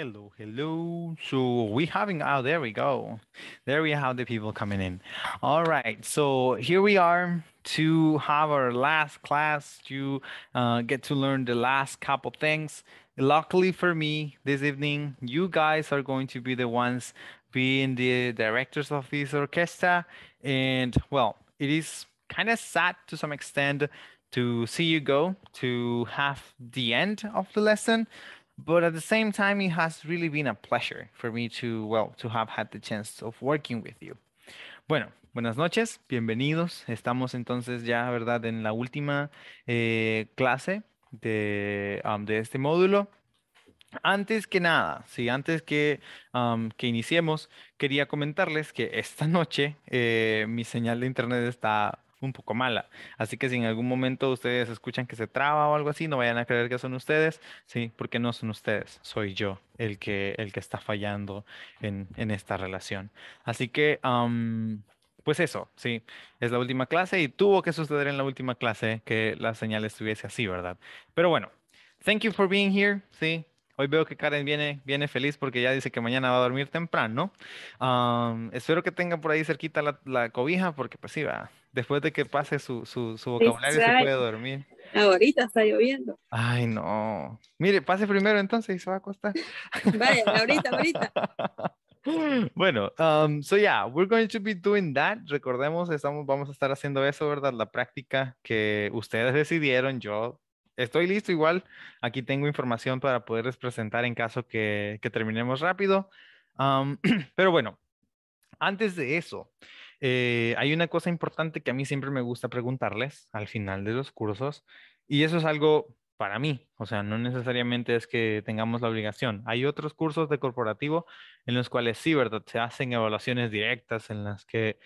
Hello, hello. So we having, oh, there we go. There we have the people coming in. All right, so here we are to have our last class to uh, get to learn the last couple things. Luckily for me, this evening, you guys are going to be the ones being the directors of this orchestra. And well, it is kind of sad to some extent to see you go to have the end of the lesson But at the same time, it has really been a pleasure for me to, well, to have had the chance of working with you. Bueno, buenas noches, bienvenidos. Estamos entonces ya, ¿verdad?, en la última eh, clase de, um, de este módulo. Antes que nada, sí, antes que, um, que iniciemos, quería comentarles que esta noche eh, mi señal de internet está un poco mala. Así que si en algún momento ustedes escuchan que se traba o algo así, no vayan a creer que son ustedes, sí, porque no son ustedes, soy yo el que, el que está fallando en, esta relación. Así que, pues eso, sí, es la última clase y tuvo que suceder en la última clase que la señal estuviese así, ¿verdad? Pero bueno, thank you for being here, sí, Hoy veo que Karen viene, viene feliz porque ya dice que mañana va a dormir temprano. espero que tenga por ahí cerquita la, cobija porque pues sí, va. Después de que pase su, su, vocabulario se puede dormir. Ahorita está lloviendo. Ay, no. Mire, pase primero entonces y se va a acostar. Vaya, ahorita, ahorita. Bueno, so yeah, we're going to be doing that. Recordemos, estamos, vamos a estar haciendo eso, ¿verdad? La práctica que ustedes decidieron, yo estoy listo igual. Aquí tengo información para poderles presentar en caso que, terminemos rápido. pero bueno, antes de eso, eh, hay una cosa importante que a mí siempre me gusta preguntarles al final de los cursos y eso es algo para mí, o sea, no necesariamente es que tengamos la obligación. Hay otros cursos de corporativo en los cuales sí, ¿verdad? Se hacen evaluaciones directas en las que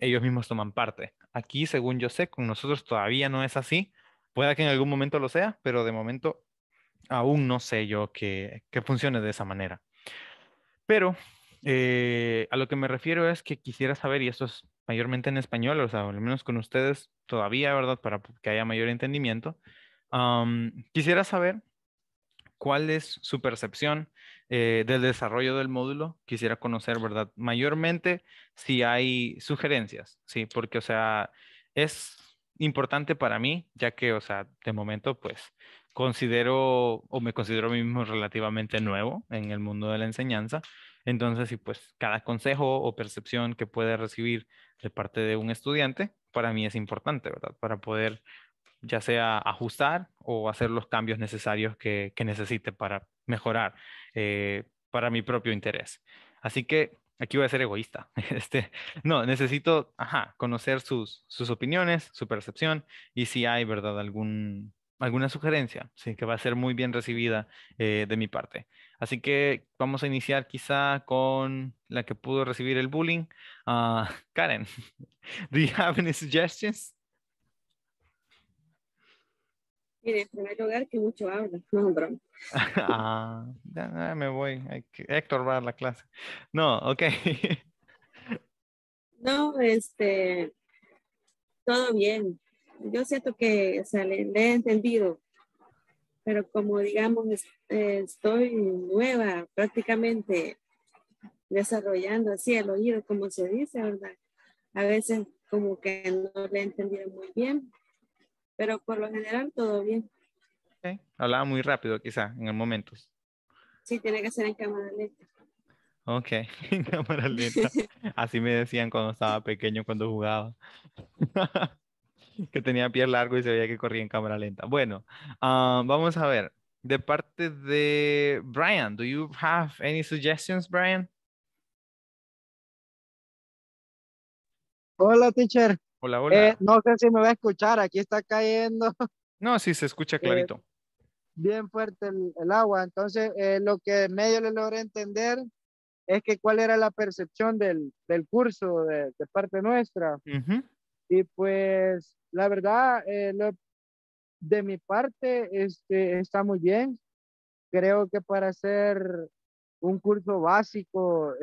ellos mismos toman parte. Aquí, según yo sé, con nosotros todavía no es así, Pueda que en algún momento lo sea, pero de momento aún no sé yo que, que funcione de esa manera. Pero eh, a lo que me refiero es que quisiera saber, y esto es mayormente en español, o sea, al menos con ustedes todavía, ¿verdad? Para que haya mayor entendimiento. quisiera saber cuál es su percepción eh, del desarrollo del módulo. Quisiera conocer, ¿verdad? Mayormente si hay sugerencias, ¿sí? Porque, o sea, es importante para mí, ya que, o sea, de momento, pues considero o me considero mismo relativamente nuevo en el mundo de la enseñanza. Entonces, y pues cada consejo o percepción que pueda recibir de parte de un estudiante, para mí es importante, ¿verdad? Para poder ya sea ajustar o hacer los cambios necesarios que, necesite para mejorar eh, para mi propio interés. Así que aquí voy a ser egoísta. Este, no, necesito, ajá, conocer sus, sus opiniones, su percepción y si hay, ¿verdad? Algún, alguna sugerencia, sí, que va a ser muy bien recibida eh, de mi parte. Así que vamos a iniciar quizá con la que pudo recibir el bullying. Ah, Karen, do you have any suggestions? En el lugar, que mucho habla, no es ah, ya, me voy. que, Héctor va a la clase. No, ok. no, este, todo bien. Yo siento que, o le, he entendido, pero como digamos, estoy nueva, prácticamente desarrollando así el oído, como se dice, ¿verdad? A veces como que no le he entendido muy bien, pero por lo general todo bien. Hablaba muy rápido quizá en el momento. Sí, tiene que ser en cámara lenta. Ok, en cámara lenta. Así me decían cuando estaba pequeño, cuando jugaba. que tenía piel largo y se veía que corría en cámara lenta. Bueno, ah, vamos a ver. De parte de Brian, do you have any suggestions, Brian? Hola, teacher. Hola, hola. Eh, no sé si me va a escuchar, aquí está cayendo. No, sí, se escucha eh, clarito. bien fuerte el, agua. Entonces, eh, lo que medio le logré entender es que cuál era la percepción del, del curso de, parte nuestra. Y pues, la verdad, lo, de mi parte, este, está muy bien. Creo que para hacer un curso básico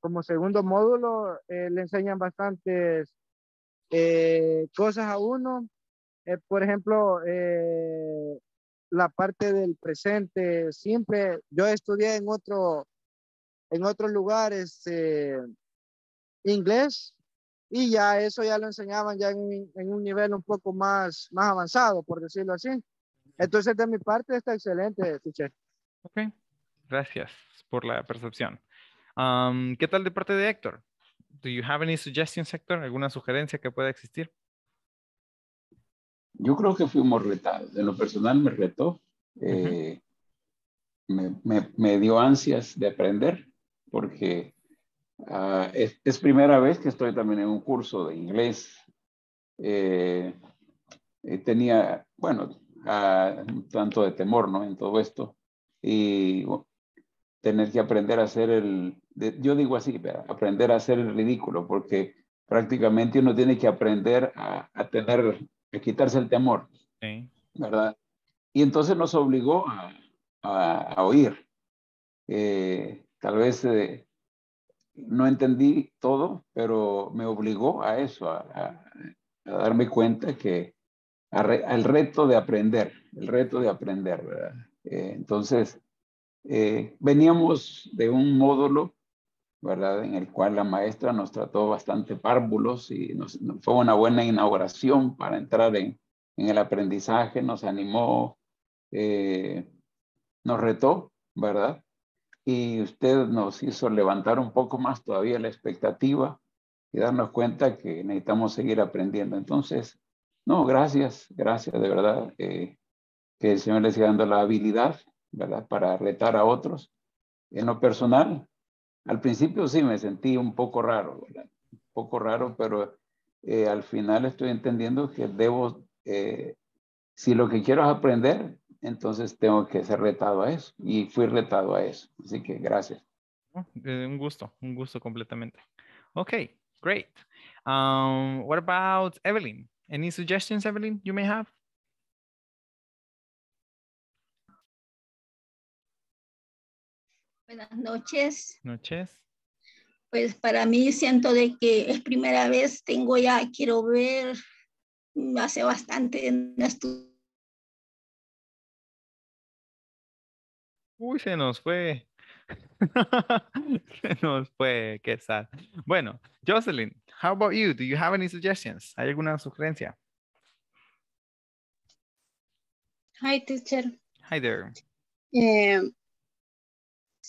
como segundo módulo, le enseñan bastantes eh, cosas a uno. Eh, por ejemplo, eh, la parte del presente siempre Yo estudié en otro, en otros lugares inglés y ya eso ya lo enseñaban ya en, un nivel un poco más, más avanzado, por decirlo así. Entonces, de mi parte está excelente, teacher. Ok, gracias por la percepción. ¿Qué tal de parte de Héctor? Do you have any suggestion, sector? ¿Alguna sugerencia que pueda existir? Yo creo que fuimos retados. En lo personal me retó. Eh, me, me, dio ansias de aprender porque ah, es, primera vez que estoy también en un curso de inglés. Eh, eh, tenía, bueno, ah, un tanto de temor ¿no? en todo esto. Y tener que aprender a hacer el, yo digo así, aprender a hacer el ridículo, porque prácticamente uno tiene que aprender a, tener, a quitarse el temor, sí. ¿verdad? Y entonces nos obligó a, a, oír. Eh, tal vez eh, no entendí todo, pero me obligó a eso, a, darme cuenta que al reto de aprender, el reto de aprender, ¿verdad? Eh, entonces, eh, veníamos de un módulo, ¿verdad? En el cual la maestra nos trató bastante párvulos y nos, fue una buena inauguración para entrar en, el aprendizaje, nos animó, eh, nos retó, ¿verdad? Y usted nos hizo levantar un poco más todavía la expectativa y darnos cuenta que necesitamos seguir aprendiendo. Entonces, no, gracias, gracias de verdad. Eh, que el Señor le siga dando la habilidad ¿verdad? Para retar a otros. En lo personal, al principio sí me sentí un poco raro, ¿verdad? Un poco raro, pero eh, al final estoy entendiendo que debo, eh, si lo que quiero es aprender, entonces tengo que ser retado a eso. Y fui retado a eso. Así que gracias. Eh, un gusto, un gusto completamente. Ok, great. Um, what about Evelyn? Any suggestions, Evelyn, you may have? Buenas noches. Noches. Pues para mí siento de que es primera vez, tengo ya, quiero ver, mm, hace bastante Uy, se nos fue. se nos fue, qué sad. Bueno, Jocelyn, how about you? Do you have any suggestions? ¿Hay alguna sugerencia? Hi, teacher. Hi there. Eh,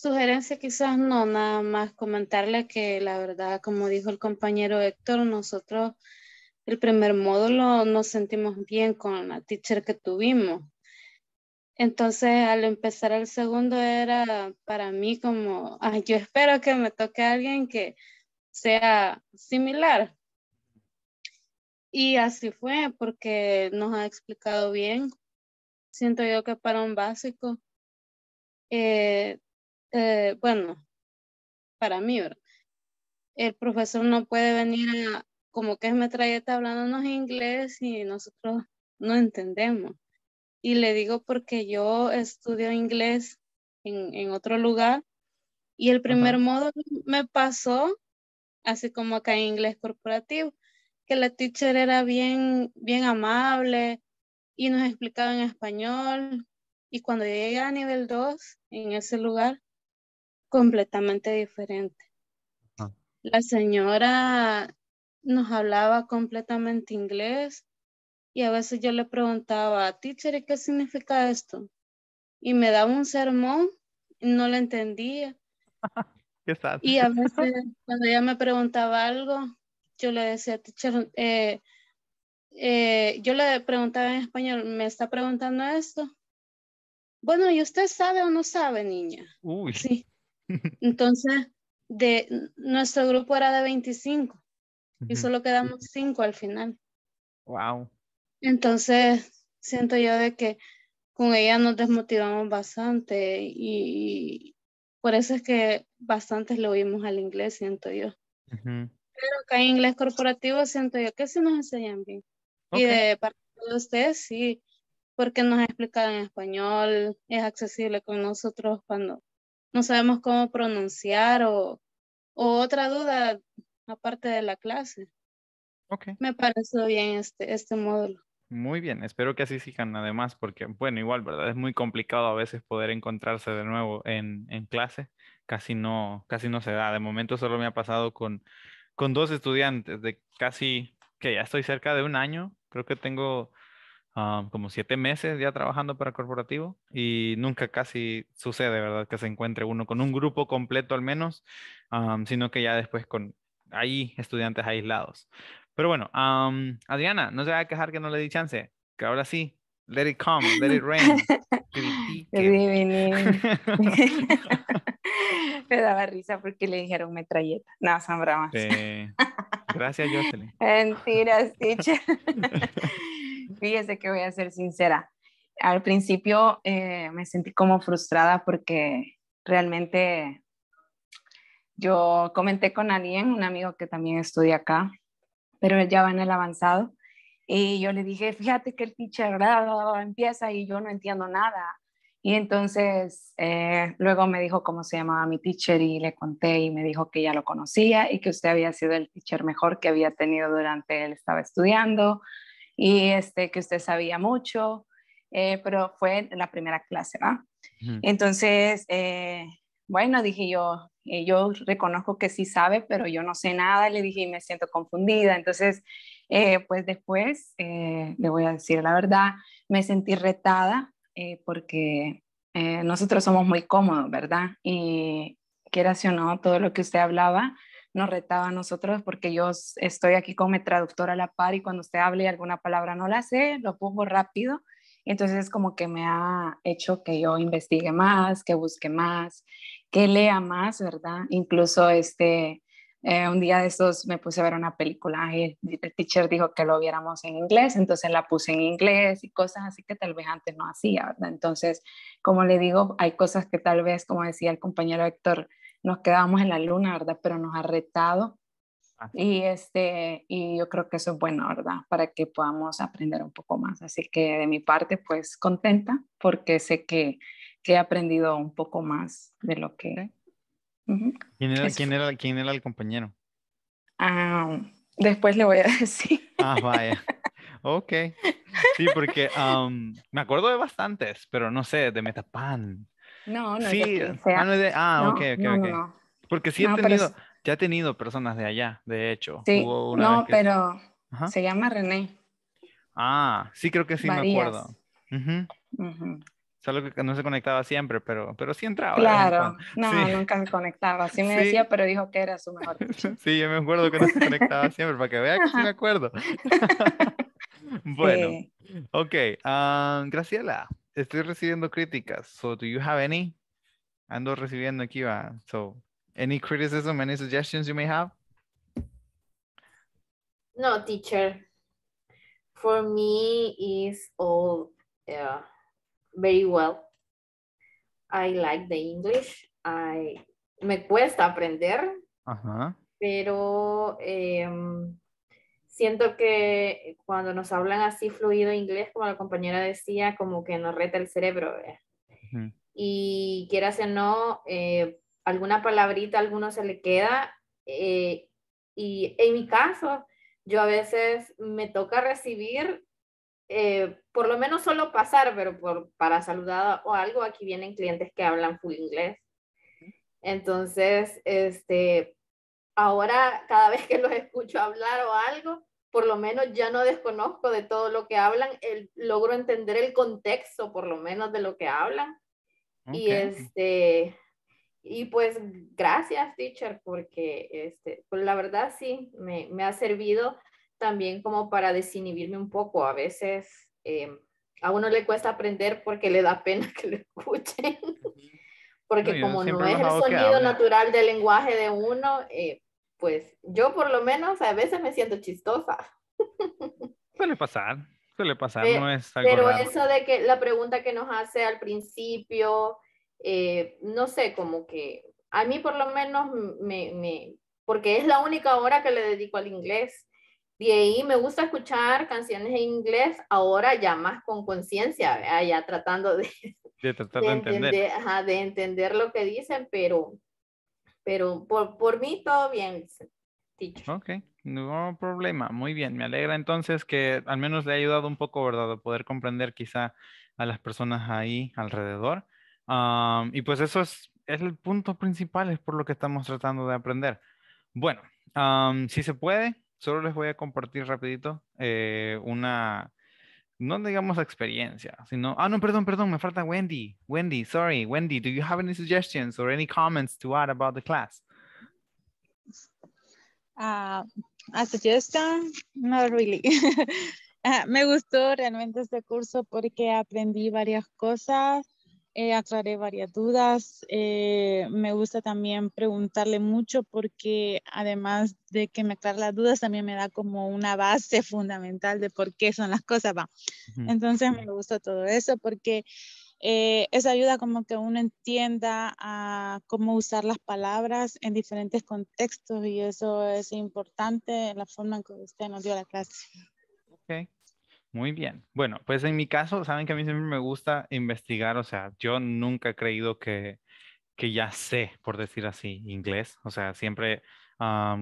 Sugerencia quizás no, nada más comentarle que la verdad, como dijo el compañero Héctor, nosotros el primer módulo nos sentimos bien con la teacher que tuvimos. Entonces, al empezar el segundo era para mí como, ay, yo espero que me toque a alguien que sea similar. Y así fue, porque nos ha explicado bien. Siento yo que para un básico eh, eh, bueno, para mí, El profesor no puede venir a, como que es metralleta hablándonos inglés y nosotros no entendemos. Y le digo porque yo estudio inglés en, otro lugar y el primer modo me pasó, así como acá en inglés corporativo, que la teacher era bien, bien amable y nos explicaba en español. Y cuando llegué a nivel 2 en ese lugar, completamente diferente. Ah. La señora nos hablaba completamente inglés y a veces yo le preguntaba, teacher, ¿qué significa esto? Y me daba un sermón y no le entendía. y a veces cuando ella me preguntaba algo, yo le decía, teacher, eh, eh, yo le preguntaba en español, ¿me está preguntando esto? Bueno, ¿y usted sabe o no sabe, niña? Sí. Entonces, de, nuestro grupo era de 25 y solo quedamos 5 al final. Wow. Entonces, siento yo de que con ella nos desmotivamos bastante y por eso es que bastantes lo vimos al inglés, siento yo. Pero acá en inglés corporativo siento yo que sí nos enseñan bien. Y de parte de ustedes sí, porque nos ha explicado en español, es accesible con nosotros cuando no sabemos cómo pronunciar o, otra duda aparte de la clase. Me pareció bien este, este módulo. Muy bien, espero que así sigan además, porque bueno, igual, ¿verdad? Es muy complicado a veces poder encontrarse de nuevo en, en clase, casi no, casi no se da. De momento solo me ha pasado con, con dos estudiantes de casi, que ya estoy cerca de un año, creo que tengo como siete meses ya trabajando para corporativo y nunca casi sucede, ¿verdad? Que se encuentre uno con un grupo completo al menos, sino que ya después con ahí estudiantes aislados. Pero bueno, Adriana, no se va a quejar que no le di chance, que ahora sí, let it come, let it rain. me daba risa porque le dijeron metralleta. No, son bromas. Gracias, Jocelyn. Mentiras, teacher fíjese que voy a ser sincera. Al principio eh, me sentí como frustrada porque realmente yo comenté con alguien, un amigo que también estudia acá, pero él ya va en el avanzado, y yo le dije, fíjate que el teacher bla, empieza y yo no entiendo nada. Y entonces eh, luego me dijo cómo se llamaba mi teacher y le conté y me dijo que ya lo conocía y que usted había sido el teacher mejor que había tenido durante él estaba estudiando y este, que usted sabía mucho, eh, pero fue la primera clase, ¿verdad? Entonces, eh, bueno, dije yo, eh, yo reconozco que sí sabe, pero yo no sé nada, le dije, y me siento confundida. Entonces, pues después, le voy a decir la verdad, me sentí retada porque nosotros somos muy cómodos, ¿verdad? Y quiera o no, todo lo que usted hablaba, nos retaba a nosotros porque yo estoy aquí como mi traductor a la par y cuando usted hable alguna palabra no la sé, lo pongo rápido. Entonces como que me ha hecho que yo investigue más, que busque más, que lea más, ¿verdad? Incluso este, eh, un día de estos me puse a ver una película eh, y el teacher dijo que lo viéramos en inglés, entonces la puse en inglés y cosas así que tal vez antes no hacía, ¿verdad? Entonces, como le digo, hay cosas que tal vez, como decía el compañero Héctor, nos quedábamos en la luna, ¿verdad? Pero nos ha retado. Y, este, y yo creo que eso es bueno, ¿verdad? Para que podamos aprender un poco más. Así que de mi parte, pues contenta porque sé que, he aprendido un poco más de lo que... ¿Quién, era, ¿quién, era, el compañero? Ah, después le voy a decir. Ah, vaya. Ok. Sí, porque me acuerdo de bastantes, pero no sé, de Metapan, no, no. Sí, ah, es ah, de, ah ok, ok, ok. Porque sí he tenido, ya he tenido personas de allá, de hecho. Hubo una no, pero se llama René. Ah, sí, creo que sí me acuerdo. Solo que no se conectaba siempre, pero, pero sí entraba. Claro, no, nunca se conectaba. Sí me decía, pero dijo que era su mejor. sí, yo me acuerdo que no se conectaba siempre, para que vea que sí me acuerdo. bueno, okay ok. Ah, Graciela, estoy recibiendo críticas. So, do you have any? Ando recibiendo aquí, va. So, any criticism, any suggestions you may have? No, teacher. For me, is all uh, very well. I like the English. I me cuesta aprender. Ajá. Pero um, siento que cuando nos hablan así fluido inglés, como la compañera decía, como que nos reta el cerebro. Y quieras o no, eh, alguna palabrita a alguno se le queda. Eh, y en mi caso, yo a veces me toca recibir, eh, por lo menos solo pasar, pero por, para saludar o algo, aquí vienen clientes que hablan full inglés. Entonces, este, ahora cada vez que los escucho hablar o algo, por lo menos ya no desconozco de todo lo que hablan, logro entender el contexto por lo menos de lo que hablan. Y este y pues gracias, teacher, porque este, pues la verdad sí, me, ha servido también como para desinhibirme un poco. A veces em, a uno le cuesta aprender porque le da pena que lo escuchen. Porque como no es el sonido natural del lenguaje de uno, eh, pues yo por lo menos a veces me siento chistosa. Suele pasar, suele pasar, no es algo Pero eso de que la pregunta que nos hace al principio, eh, no sé, como que a mí por lo menos me, me, porque es la única hora que le dedico al inglés. y ahí me gusta escuchar canciones en inglés, ahora ya más con conciencia, ya tratando de, de tratar de, entender. de entender lo que dicen, pero, pero por, por mí todo bien, teacher. Ok, no problema, muy bien, me alegra entonces que al menos le ha ayudado un poco, ¿verdad? A poder comprender quizá a las personas ahí alrededor. y pues eso es, es, el punto principal, es por lo que estamos tratando de aprender. Bueno, si se puede, solo les voy a compartir rapidito eh, una no digamos experiencia, sino, ah, no, perdón, perdón, me falta Wendy. Wendy, sorry, Wendy, do you have any suggestions or any comments to add about the class? Ah, a suggestion? No, really. Ah, me gustó realmente este curso porque aprendí varias cosas eh, aclaré varias dudas. Eh, me gusta también preguntarle mucho porque además de que me aclara las dudas, también me da como una base fundamental de por qué son las cosas. Entonces me gusta todo eso porque eh, eso ayuda como que uno entienda a cómo usar las palabras en diferentes contextos y eso es importante, en la forma en que usted nos dio la clase. Ok, muy bien. Bueno, pues en mi caso, saben que a mí siempre me gusta investigar, o sea, yo nunca he creído que, que ya sé, por decir así, inglés. O sea, siempre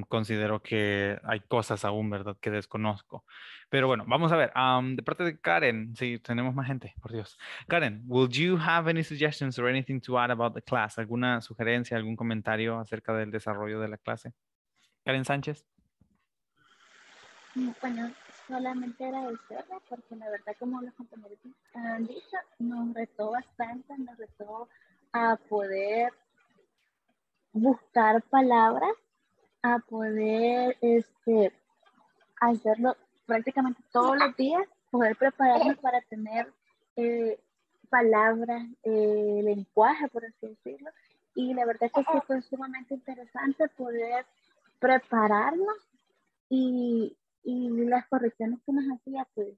considero que hay cosas aún, ¿verdad?, que desconozco. Pero bueno, vamos a ver. de parte de Karen, sí, tenemos más gente, por Dios. Karen, will you have any suggestions or anything to add about the class? ¿Alguna sugerencia, algún comentario acerca del desarrollo de la clase? Karen Sánchez. Mm, bueno, solamente era el cerro porque la verdad como los compañeros han dicho, nos retó bastante, nos retó a poder buscar palabras, a poder este, hacerlo prácticamente todos los días, poder prepararnos para tener eh, palabras, eh, lenguaje, por así decirlo. Y la verdad que fue sumamente interesante poder prepararnos y y las correcciones que nos hacía, pues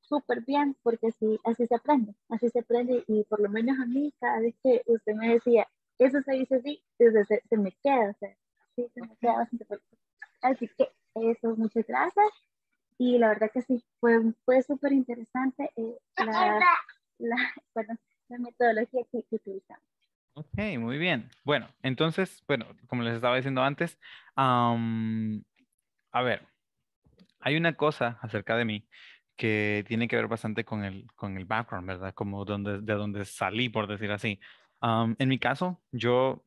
súper bien, porque así, así se aprende, así se aprende y por lo menos a mí cada vez que usted me decía, eso se dice así, entonces se, me queda, o sea, sí, se me queda bastante Así que eso, muchas gracias y la verdad que sí, fue, fue súper interesante eh, la, la, bueno, la, metodología que, utilizamos. Ok, muy bien. Bueno, entonces, bueno, como les estaba diciendo antes, a ver, hay una cosa acerca de mí que tiene que ver bastante con el, con el background, ¿verdad? Como donde, de dónde salí, por decir así. en mi caso, yo,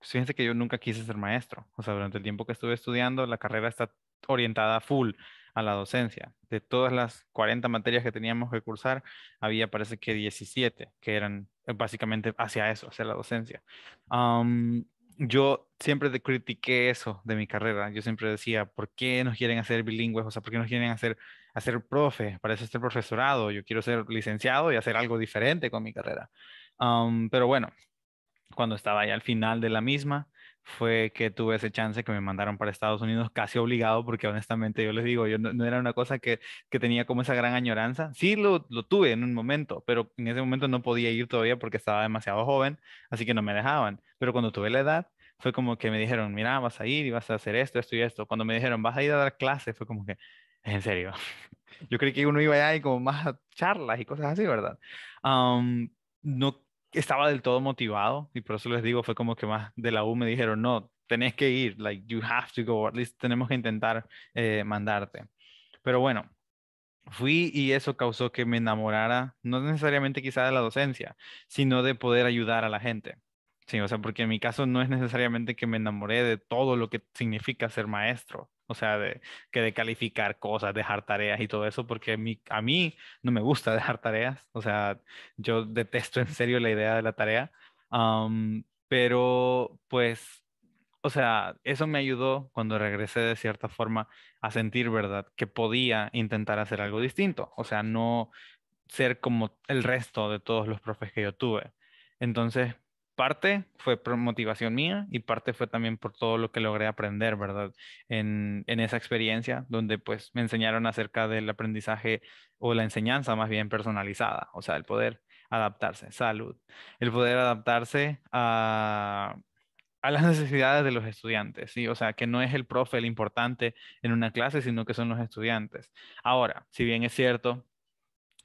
fíjense que yo nunca quise ser maestro. O sea, durante el tiempo que estuve estudiando, la carrera está orientada full a la docencia. De todas las 40 materias que teníamos que cursar, había parece que 17 que eran eh, básicamente hacia eso, hacia la docencia yo siempre te critiqué eso de mi carrera. Yo siempre decía, ¿por qué nos quieren hacer bilingües? O sea, ¿por qué nos quieren hacer, hacer profe? Para eso estoy profesorado. Yo quiero ser licenciado y hacer algo diferente con mi carrera. pero bueno, cuando estaba ya al final de la misma, fue que tuve ese chance que me mandaron para Estados Unidos casi obligado, porque honestamente yo les digo, yo no, era una cosa que, que, tenía como esa gran añoranza. Sí, lo, lo, tuve en un momento, pero en ese momento no podía ir todavía porque estaba demasiado joven, así que no me dejaban. Pero cuando tuve la edad, fue como que me dijeron, mira, vas a ir y vas a hacer esto, esto y esto. Cuando me dijeron, vas a ir a dar clases, fue como que, en serio. Yo creí que uno iba allá y como más charlas y cosas así, ¿verdad? no estaba del todo motivado y por eso les digo, fue como que más de la U me dijeron, no, tenés que ir, like, you have to go, at least tenemos que intentar eh, mandarte. Pero bueno, fui y eso causó que me enamorara, no necesariamente quizá de la docencia, sino de poder ayudar a la gente. Sí, o sea, porque en mi caso no es necesariamente que me enamoré de todo lo que significa ser maestro, o sea, de, que de calificar cosas, dejar tareas y todo eso, porque a mí, no me gusta dejar tareas. O sea, yo detesto en serio la idea de la tarea. pero pues, o sea, eso me ayudó cuando regresé de cierta forma a sentir, ¿verdad? Que podía intentar hacer algo distinto. O sea, no ser como el resto de todos los profes que yo tuve. Entonces, parte fue por motivación mía y parte fue también por todo lo que logré aprender, ¿verdad? En, esa experiencia donde pues me enseñaron acerca del aprendizaje o la enseñanza más bien personalizada, o sea, el poder adaptarse, salud, el poder adaptarse a, las necesidades de los estudiantes, ¿sí? O sea, que no es el profe el importante en una clase, sino que son los estudiantes. Ahora, si bien es cierto,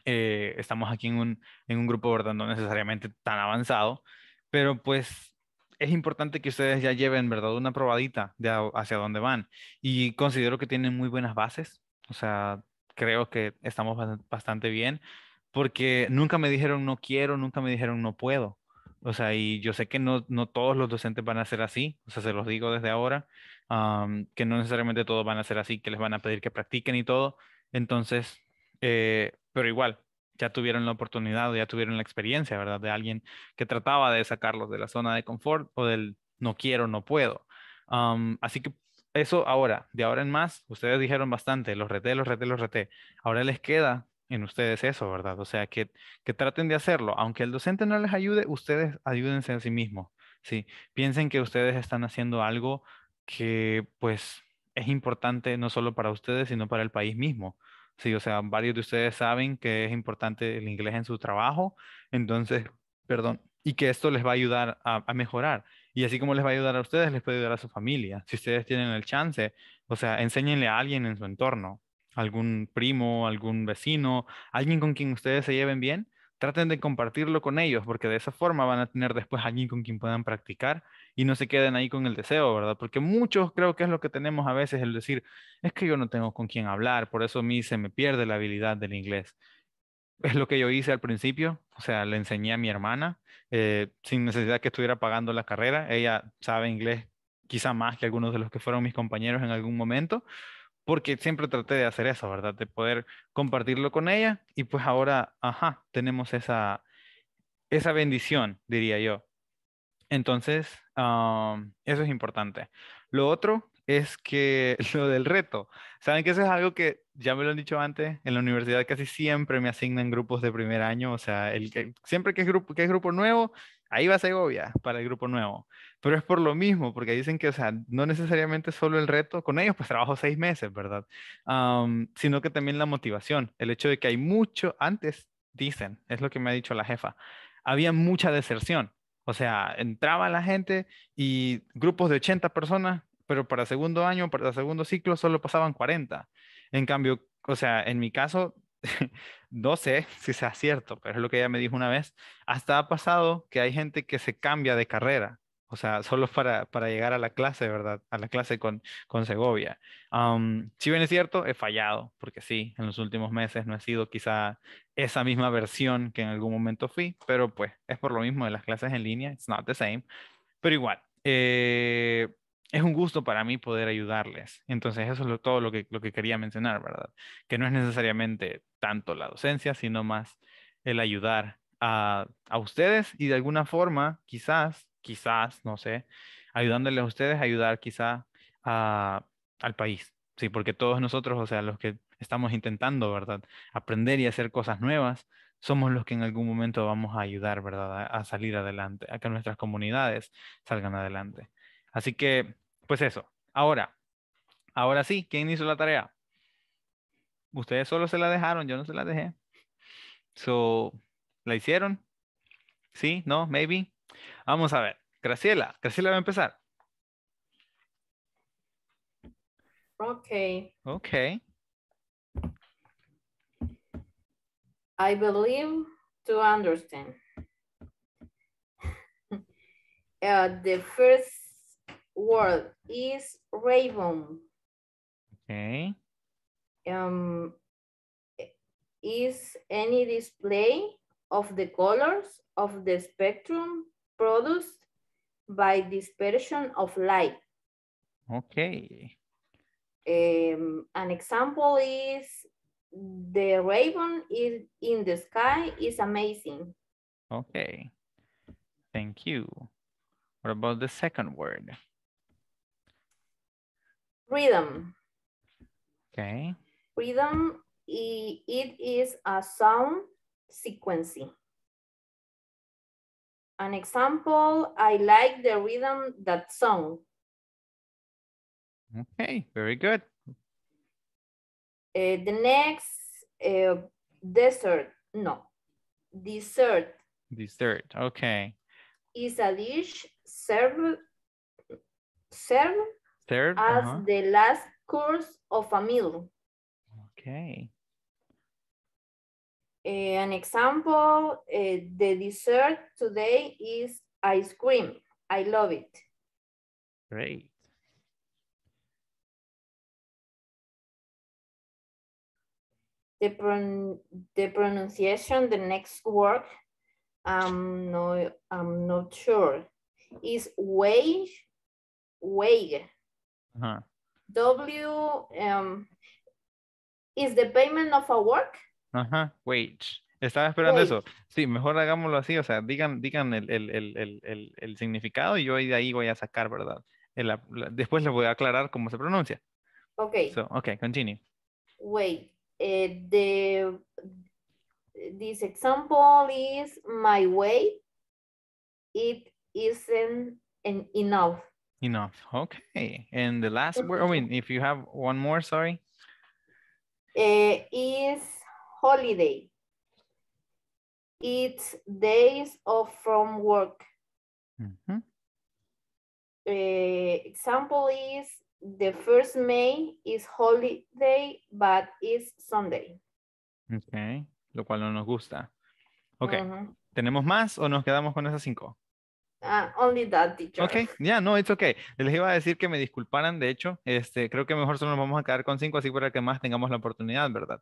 eh, estamos aquí en un, en un grupo, ¿verdad? No necesariamente tan avanzado, pero pues es importante que ustedes ya lleven, ¿verdad? Una probadita de hacia dónde van. Y considero que tienen muy buenas bases, o sea, creo que estamos bastante bien, porque nunca me dijeron no quiero, nunca me dijeron no puedo. O sea, y yo sé que no, todos los docentes van a ser así, o sea, se los digo desde ahora, que no necesariamente todos van a ser así, que les van a pedir que practiquen y todo. Entonces, eh, pero igual, ya tuvieron la oportunidad o ya tuvieron la experiencia, ¿verdad? De alguien que trataba de sacarlos de la zona de confort o del no quiero, no puedo. así que eso ahora, de ahora en más, ustedes dijeron bastante, los reté, los reté, los reté. Ahora les queda en ustedes eso, ¿verdad? O sea, que, traten de hacerlo. Aunque el docente no les ayude, ustedes ayúdense a sí mismos, ¿sí? Piensen que ustedes están haciendo algo que, pues, es importante no solo para ustedes, sino para el país mismo. Sí, o sea, varios de ustedes saben que es importante el inglés en su trabajo, entonces, perdón, y que esto les va a ayudar a, a mejorar. Y así como les va a ayudar a ustedes, les puede ayudar a su familia. Si ustedes tienen el chance, o sea, enséñenle a alguien en su entorno, algún primo, algún vecino, alguien con quien ustedes se lleven bien, traten de compartirlo con ellos, porque de esa forma van a tener después alguien con quien puedan practicar y no se queden ahí con el deseo, ¿verdad? Porque muchos creo que es lo que tenemos a veces, el decir, es que yo no tengo con quien hablar, por eso a mí se me pierde la habilidad del inglés. Es lo que yo hice al principio, o sea, le enseñé a mi hermana, eh, sin necesidad que estuviera pagando la carrera, ella sabe inglés quizá más que algunos de los que fueron mis compañeros en algún momento, porque siempre traté de hacer eso, ¿verdad? De poder compartirlo con ella y pues ahora, ajá, tenemos esa, esa bendición, diría yo. Entonces, eso es importante. Lo otro es que lo del reto, saben que eso es algo que ya me lo han dicho antes, en la universidad casi siempre me asignan grupos de primer año, o sea, el, que, siempre que es, grupo, que es grupo nuevo, ahí va a para el grupo nuevo pero es por lo mismo, porque dicen que, o sea, no necesariamente solo el reto, con ellos pues trabajo seis meses, ¿verdad? sino que también la motivación, el hecho de que hay mucho, antes dicen, es lo que me ha dicho la jefa, había mucha deserción, o sea, entraba la gente y grupos de 80 personas, pero para segundo año, para segundo ciclo solo pasaban 40. En cambio, o sea, en mi caso, no sé si sea cierto, pero es lo que ella me dijo una vez, hasta ha pasado que hay gente que se cambia de carrera o sea, solo para, llegar a la clase, ¿verdad? A la clase con, Segovia. si bien es cierto, he fallado, porque sí, en los últimos meses no he sido quizá esa misma versión que en algún momento fui, pero pues es por lo mismo de las clases en línea, it's not the same. Pero igual, eh, es un gusto para mí poder ayudarles. Entonces, eso es todo lo que, lo que quería mencionar, ¿verdad? Que no es necesariamente tanto la docencia, sino más el ayudar a, ustedes y de alguna forma, quizás, quizás, no sé, ayudándoles a ustedes a ayudar quizás al país. Sí, porque todos nosotros, o sea, los que estamos intentando, ¿verdad? Aprender y hacer cosas nuevas, somos los que en algún momento vamos a ayudar, ¿verdad? A, salir adelante, a que nuestras comunidades salgan adelante. Así que, pues eso. Ahora, ahora sí, ¿quién hizo la tarea? Ustedes solo se la dejaron, yo no se la dejé. So, ¿La hicieron? ¿Sí? ¿No? ¿Maybe? Vamos a ver. Graciela, Graciela va a empezar. Ok. Ok. I believe to understand. Uh, the first word is raven. Okay. Um, is any display of the colors of the spectrum produced by dispersion of light. Okay. Um, an example is the raven is in the sky is amazing. Okay. Thank you. What about the second word? Rhythm. Okay. Rhythm, it is a sound sequencing. An example, I like the rhythm that song. Okay, very good. Uh, the next, uh, dessert, no, dessert. Dessert, okay. Is a dish served served as uh -huh. the last course of a meal. Okay. Eh, an example, eh, the dessert today is ice cream. I love it. Great. The, pron the pronunciation, the next word, um, no, I'm not sure, is wage, wage. Uh -huh. W um, is the payment of a work? Ajá, wage. Estaba esperando eso. Sí, mejor hagámoslo así, o sea, digan, digan el, el, el, el significado y yo de ahí voy a sacar, ¿verdad? después les voy a aclarar cómo se pronuncia. Ok. So, ok, continue. Wait, eh, this example is my way. It isn't enough. Enough, okay. And the last word, I mean, if you have one more, sorry. Eh, is holiday. It's days off from work. Eh, example is the first May is holiday, but it's Sunday. Okay, lo cual no nos gusta. Okay, ¿tenemos más o nos quedamos con esas cinco? Ah, only that teacher. Ok, ya, no, it's okay. Les iba a decir que me disculparan, de hecho, este, creo que mejor solo nos vamos a quedar con cinco, así para que más tengamos la oportunidad, ¿verdad?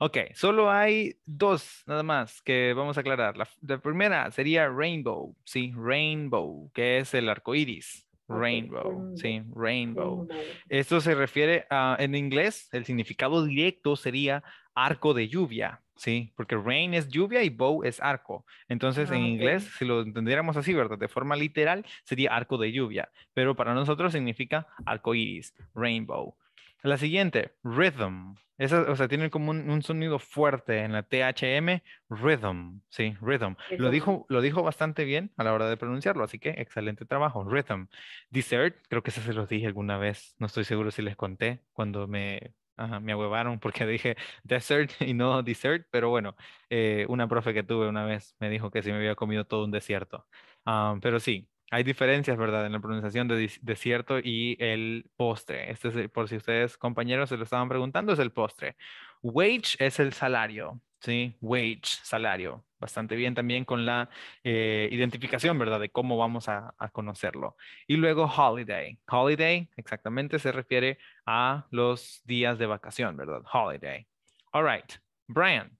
Ok, solo hay dos, nada más, que vamos a aclarar. La, primera sería Rainbow, sí, Rainbow, que es el arco iris. Rainbow, sí, rainbow. rainbow. Esto se refiere a, en inglés, el significado directo sería arco de lluvia, Sí, porque rain es lluvia y bow es arco. Entonces, en ah, inglés, si lo entendiéramos así, ¿verdad? De forma literal, sería arco de lluvia. Pero para nosotros significa arco iris, rainbow. La siguiente, rhythm. Esa, o sea, tiene como un, sonido fuerte en la THM, rhythm. Sí, rhythm. Lo dijo, lo dijo bastante bien a la hora de pronunciarlo, así que excelente trabajo, rhythm. Dessert, creo que eso se los dije alguna vez, no estoy seguro si les conté cuando me me ahuevaron porque dije desert y no dessert, pero bueno, eh, una profe que tuve una vez me dijo que si me había comido todo un desierto. Ah, pero sí, hay diferencias, ¿verdad?, en la pronunciación de desierto y el postre. Este es, por si ustedes, compañeros, se lo estaban preguntando, es el postre. Wage es el salario. ¿sí? Wage, salario. Bastante bien también con la eh, identificación, ¿verdad? De cómo vamos a, conocerlo. Y luego holiday. Holiday exactamente se refiere a los días de vacación, ¿verdad? Holiday. All right. Brian.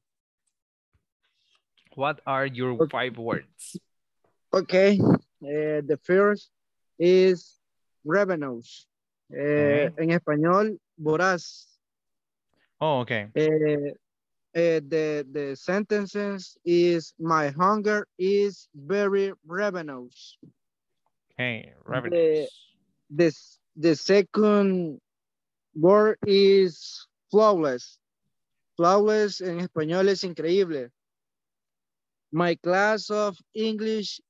What are your five words? Okay. Eh, the first is revenues. Eh, en español, voraz. Oh, okay. Uh, the, the sentences is my hunger is very ravenous. Okay, ravenous. The, this, the second word is flawless. Flawless in español es increíble. My class of English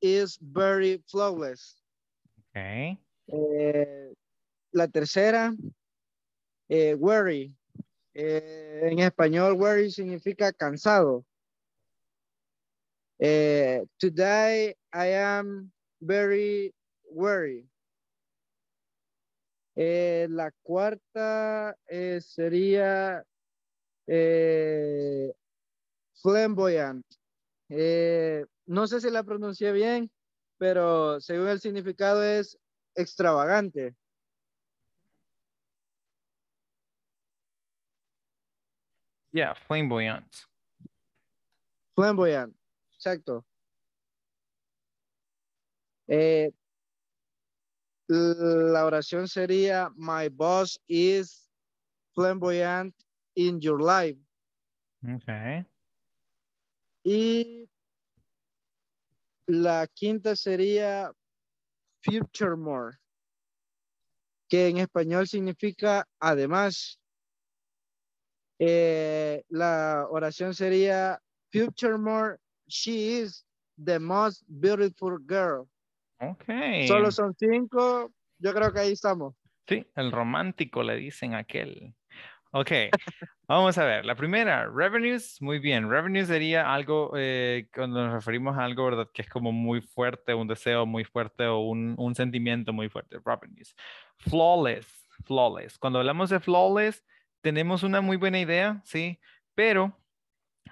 is very flawless. Okay. Eh, la tercera, eh, worry. Eh, en español, weary significa cansado. Eh, today I am very weary. Eh, la cuarta sería flamboyant. no sé si la pronuncié bien, pero según el significado es extravagante. Yeah, flamboyant. Flamboyant, exacto. Eh, la oración sería, my boss is flamboyant in your life. Okay. Y la quinta sería future more, que en español significa además. Eh, la oración sería, ...future more... she is the most beautiful girl. Ok. Solo son cinco, yo creo que ahí estamos. Sí, el romántico le dicen aquel. Ok, vamos a ver. La primera, revenues, muy bien. Revenues sería algo, eh, cuando nos referimos a algo, ¿verdad? Que es como muy fuerte, un deseo muy fuerte o un, un sentimiento muy fuerte. Revenues. Flawless, flawless. Cuando hablamos de flawless, tenemos una muy buena idea, sí, pero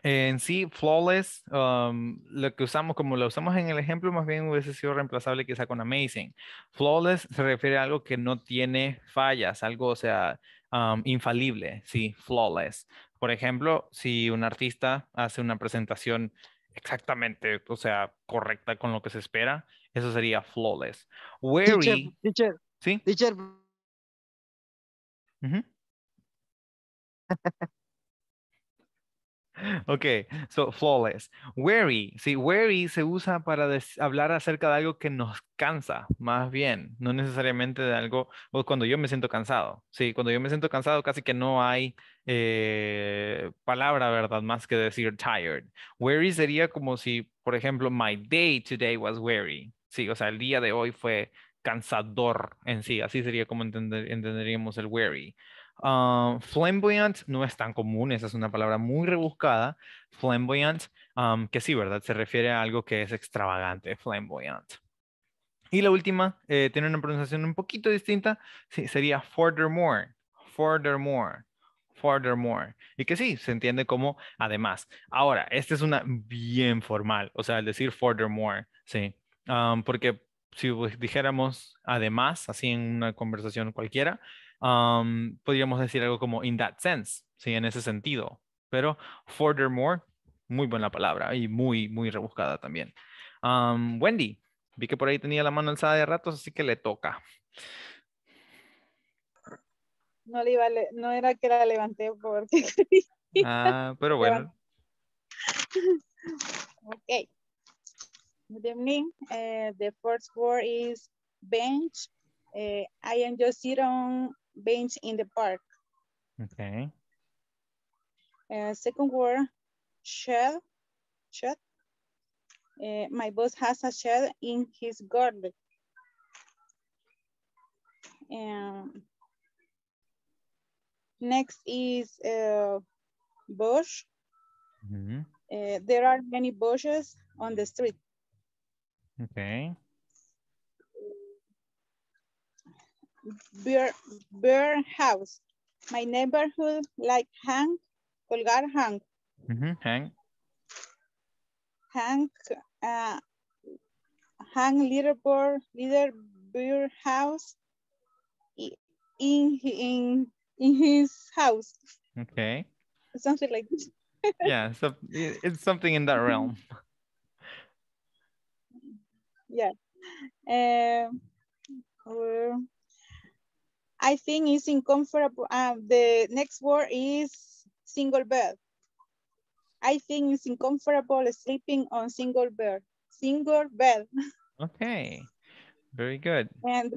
eh, en sí, flawless, um, lo que usamos, como lo usamos en el ejemplo, más bien hubiese sido reemplazable quizá con amazing. Flawless se refiere a algo que no tiene fallas, algo, o sea, um, infalible, sí, flawless. Por ejemplo, si un artista hace una presentación exactamente, o sea, correcta con lo que se espera, eso sería flawless. teacher, ¿sí? Ok, so flawless. Weary, sí, weary se usa para hablar acerca de algo que nos cansa, más bien, no necesariamente de algo, o cuando yo me siento cansado, sí, cuando yo me siento cansado casi que no hay eh, palabra, ¿verdad? Más que decir tired. Weary sería como si, por ejemplo, my day today was weary, sí, o sea, el día de hoy fue cansador en sí, así sería como entenderíamos el weary. Ah, flamboyant no es tan común, esa es una palabra muy rebuscada. Flamboyant, que sí, ¿verdad? Se refiere a algo que es extravagante, flamboyant. Y la última, eh, tiene una pronunciación un poquito distinta, sería furthermore, furthermore, furthermore. Y que sí, se entiende como además. Ahora, esta es una bien formal, o sea, al decir furthermore, sí. porque si dijéramos además, así en una conversación cualquiera, Um, podríamos decir algo como in that sense, ¿sí? en ese sentido. Pero furthermore, muy buena palabra y muy, muy rebuscada también. Um, Wendy, vi que por ahí tenía la mano alzada de ratos, así que le toca. No, le no era que la levanté porque ah, pero bueno. ok. Good evening. Eh, the first word is bench. Eh, I am just sitting bench in the park. Okay. Uh, second word, shed. Shed. Uh, my boss has a shed in his garden. And um, next is uh, bush. Mm -hmm. uh, there are many bushes on the street. Okay. Beer, beer house. My neighborhood like Hank, colgar Hank, Mm -hmm. Hank, Hang, uh, hang leaderboard, leader beer house in, in, in his house. Okay. Something like this. yeah, so it's something in that realm. Yeah. Um, I think it's uncomfortable. Uh, the next word is single bed. I think it's uncomfortable sleeping on single bed. Single bed. Okay, very good. And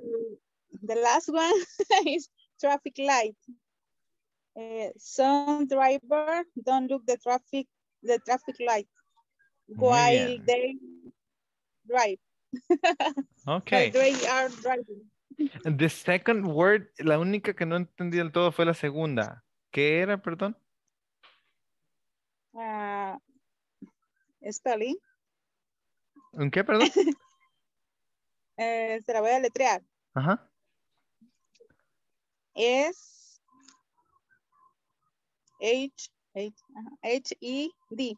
the last one is traffic light. Uh, some driver don't look the traffic the traffic light while yeah. they drive. okay. they are driving. The second word, la única que no entendí del todo fue la segunda. ¿Qué era, perdón? Uh, spelling. ¿En qué, perdón? Eh, se la voy a letrear. Ajá. Es H, H, E, D.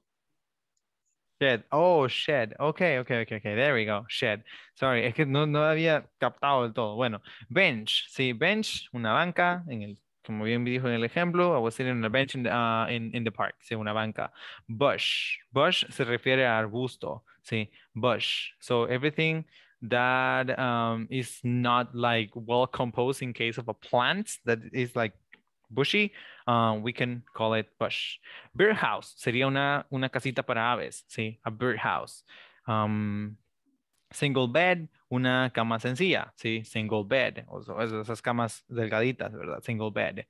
Shed. Oh, shed. Ok, ok, ok, ok. There we go. Shed. Sorry, es que no, no había captado del todo. Bueno, bench. Sí, bench, una banca, en el, como bien me dijo en el ejemplo, I was sitting on a bench in the, uh, in, in the park. Sí, una banca. Bush. Bush se refiere a arbusto. Sí, bush. So everything that um, is not like well composed in case of a plant that is like bushy, um, we can call it bush. Birdhouse sería una, una casita para aves, ¿sí? A birdhouse. Um, single bed, una cama sencilla, ¿sí? Single bed, esas camas delgaditas, ¿verdad? Single bed.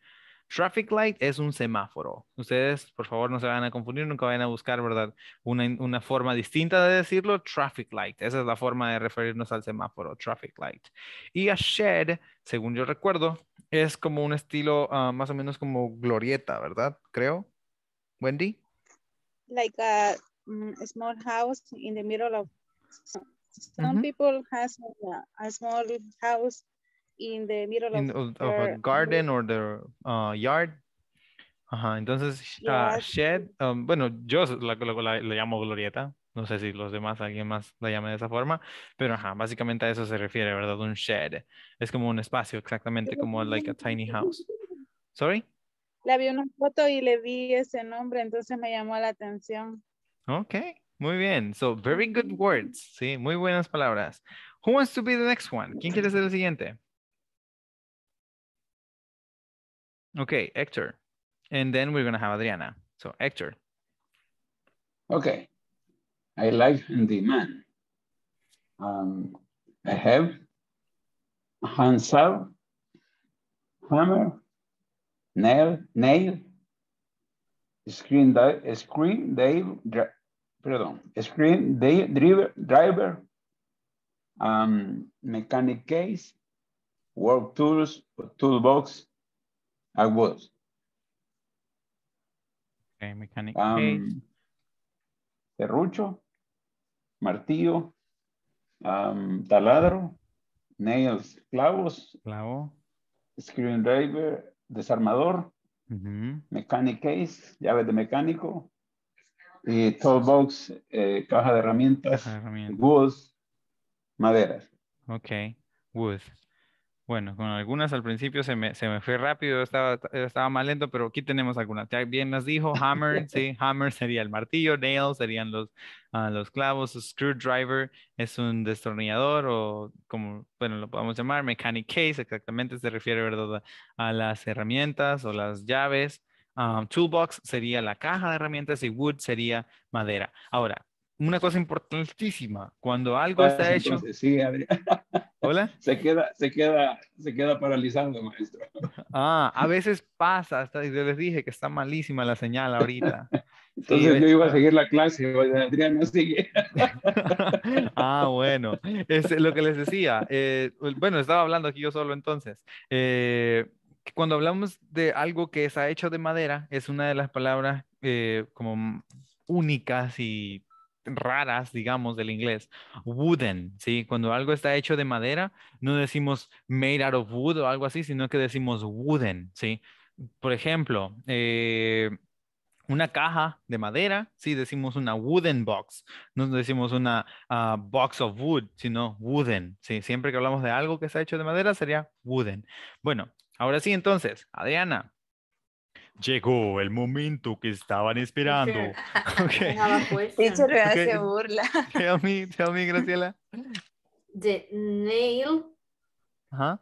Traffic light es un semáforo. Ustedes, por favor, no se van a confundir, nunca vayan a buscar, ¿verdad? Una, una, forma distinta de decirlo, traffic light. Esa es la forma de referirnos al semáforo, traffic light. Y a shed, según yo recuerdo, es como un estilo ah, más o menos como glorieta, ¿verdad? Creo. Wendy. Like a mm, small house in the middle of... Some people has a small house in the middle of, the garden or the uh, yard. Ajá, entonces, ah, shed, um, bueno, yo la, llamo glorieta, no sé si los demás, alguien más la llama de esa forma, pero ajá, básicamente a eso se refiere, ¿verdad? Un shed, es como un espacio, exactamente como like a tiny house. ¿Sorry? Le vi una foto y le vi ese nombre, entonces me llamó la atención. Ok, muy bien, so very good words, sí, muy buenas palabras. Who wants to be the next one? ¿Quién quiere ser el siguiente? Okay, Hector. And then we're gonna have Adriana. So Hector. Okay. I like the Um, I have handsaw, hammer, nail, nail, screen, screen, Dave, pardon, screen, Dave, driver, driver, um, mechanic case, work tools, toolbox, I was. Okay, mechanic. martillo, taladro, nails, clavos, clavo, screwdriver, desarmador, mechanic case, llave de mecánico, y toolbox, eh, caja de herramientas, woods, maderas. Ok, wood. Bueno, con algunas al principio se me, fue rápido, estaba, estaba más lento, pero aquí tenemos algunas. bien nos dijo, hammer, sí, hammer sería el martillo, nail serían los, ah, los clavos, screwdriver es un destornillador o como, bueno, lo podemos llamar, mechanic case, exactamente se refiere, ¿verdad? A, las herramientas o las llaves. Ah, toolbox sería la caja de herramientas y wood sería madera. Ahora, una cosa importantísima. Cuando algo ah, está hecho. Sí, Adrián. Hola. Se queda, se queda, se queda paralizando maestro. Ah, a veces pasa, hasta yo les dije que está malísima la señal ahorita. Entonces yo iba a seguir la clase, Adrián no sigue. ah, bueno, es este, lo que les decía. Eh, bueno, estaba hablando aquí yo solo entonces. Eh, cuando hablamos de algo que está hecho de madera, es una de las palabras eh, como únicas y raras, digamos, del inglés. Wooden, ¿sí? Cuando algo está hecho de madera, no decimos made out of wood o algo así, sino que decimos wooden, ¿sí? Por ejemplo, eh, una caja de madera, sí, decimos una wooden box, no decimos una ah, box of wood, sino wooden, ¿sí? Siempre que hablamos de algo que está hecho de madera sería wooden. Bueno, ahora sí, entonces, Adriana, llegó el momento que estaban esperando. Okay. Dicho re hace burla. Tell me, tell me, Graciela. The nail. Ajá.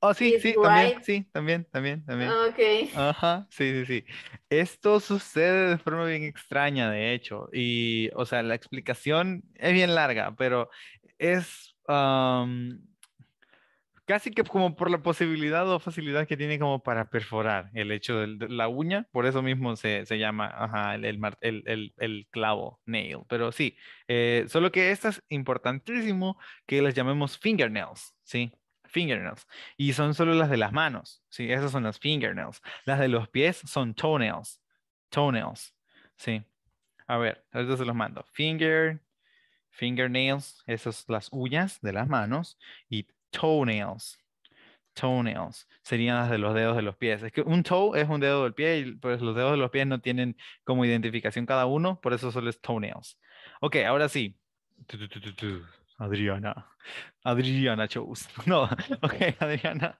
Oh, sí, sí, también, sí, también, también, también. Ok. Ajá, sí, sí, sí. Esto sucede de forma bien extraña, de hecho. Y, o sea, la explicación es bien larga, pero es casi que como por la posibilidad o facilidad que tiene como para perforar el hecho de la uña, por eso mismo se, llama el, el, clavo, nail, pero sí, eh, solo que esta es importantísimo que las llamemos fingernails, ¿sí? Fingernails. Y son solo las de las manos, ¿sí? Esas son las fingernails. Las de los pies son toenails, toenails, ¿sí? A ver, ahorita se los mando. Finger, fingernails, esas las uñas de las manos y toenails. Toenails serían las de los dedos de los pies. Es que un toe es un dedo del pie y pues, los dedos de los pies no tienen como identificación cada uno, por eso solo es toenails. Ok, ahora sí. Adriana. Adriana Chose. No, ok, Adriana.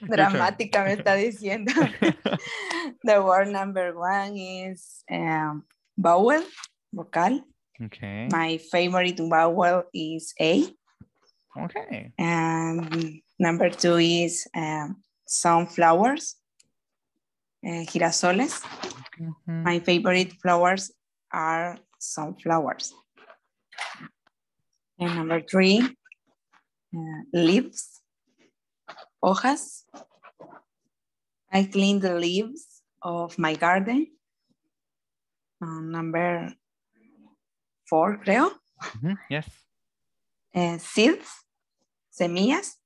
Dramática me está diciendo. The word number one is um, vowel, vocal. Okay. My favorite vowel is A. Okay. And number two is um, sunflowers, uh, girasoles. Mm -hmm. My favorite flowers are sunflowers. And number three, uh, leaves, hojas. I clean the leaves of my garden. Uh, number four, creo. Mm -hmm. Yes uh, seeds, semillas.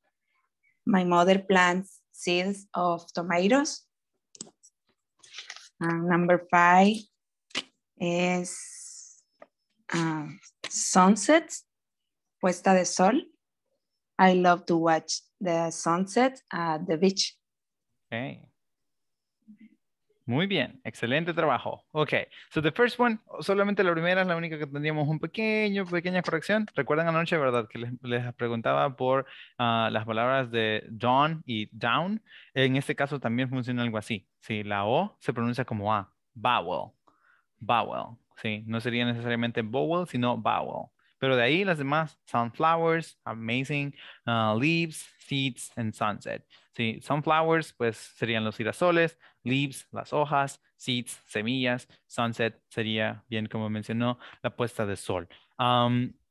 My mother plants seeds of tomatoes. And uh, number five is um, sunsets, puesta de sol. I love to watch the sunset at the beach. Okay. Muy bien, excelente trabajo. Ok, so the first one, solamente la primera es la única que tendríamos un pequeño, pequeña corrección. Recuerdan anoche, ¿verdad? Que les, preguntaba por ah, las palabras de dawn y down. En este caso también funciona algo así. Sí, la O se pronuncia como A, Bowel. Bowel. Sí, no sería necesariamente bowel, sino bowel. Pero de ahí las demás, sunflowers, amazing, ah, leaves, seeds, and sunset. Sí, sunflowers, pues serían los girasoles, leaves, las hojas, seeds, semillas, sunset sería bien como mencionó, la puesta de sol.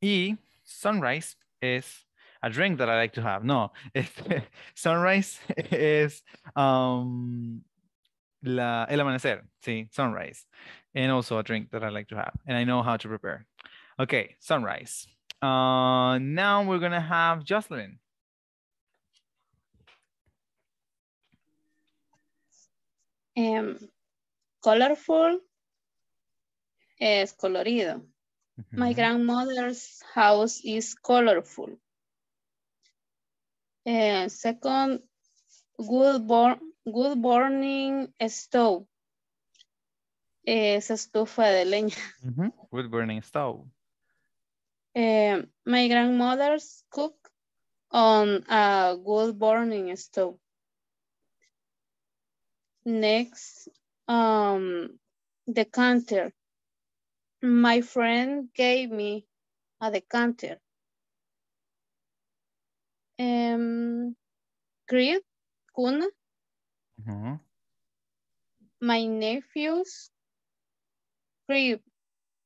y sunrise es a drink that I like to have. No, este, sunrise es la, el amanecer, sí, sunrise. And also a drink that I like to have. And I know how to prepare. Okay, sunrise. Uh, now we're going to have Jocelyn. Um, colorful es colorido. Mm -hmm. My grandmother's house is colorful. Uh, second, good, good burning stove. Es estufa de leña. Mm -hmm. Good burning stove. Uh, my grandmother's cook on a good burning stove. Next, um, the counter. My friend gave me a decanter. Um, Creed, Kuna. Mm -hmm. My nephew's crib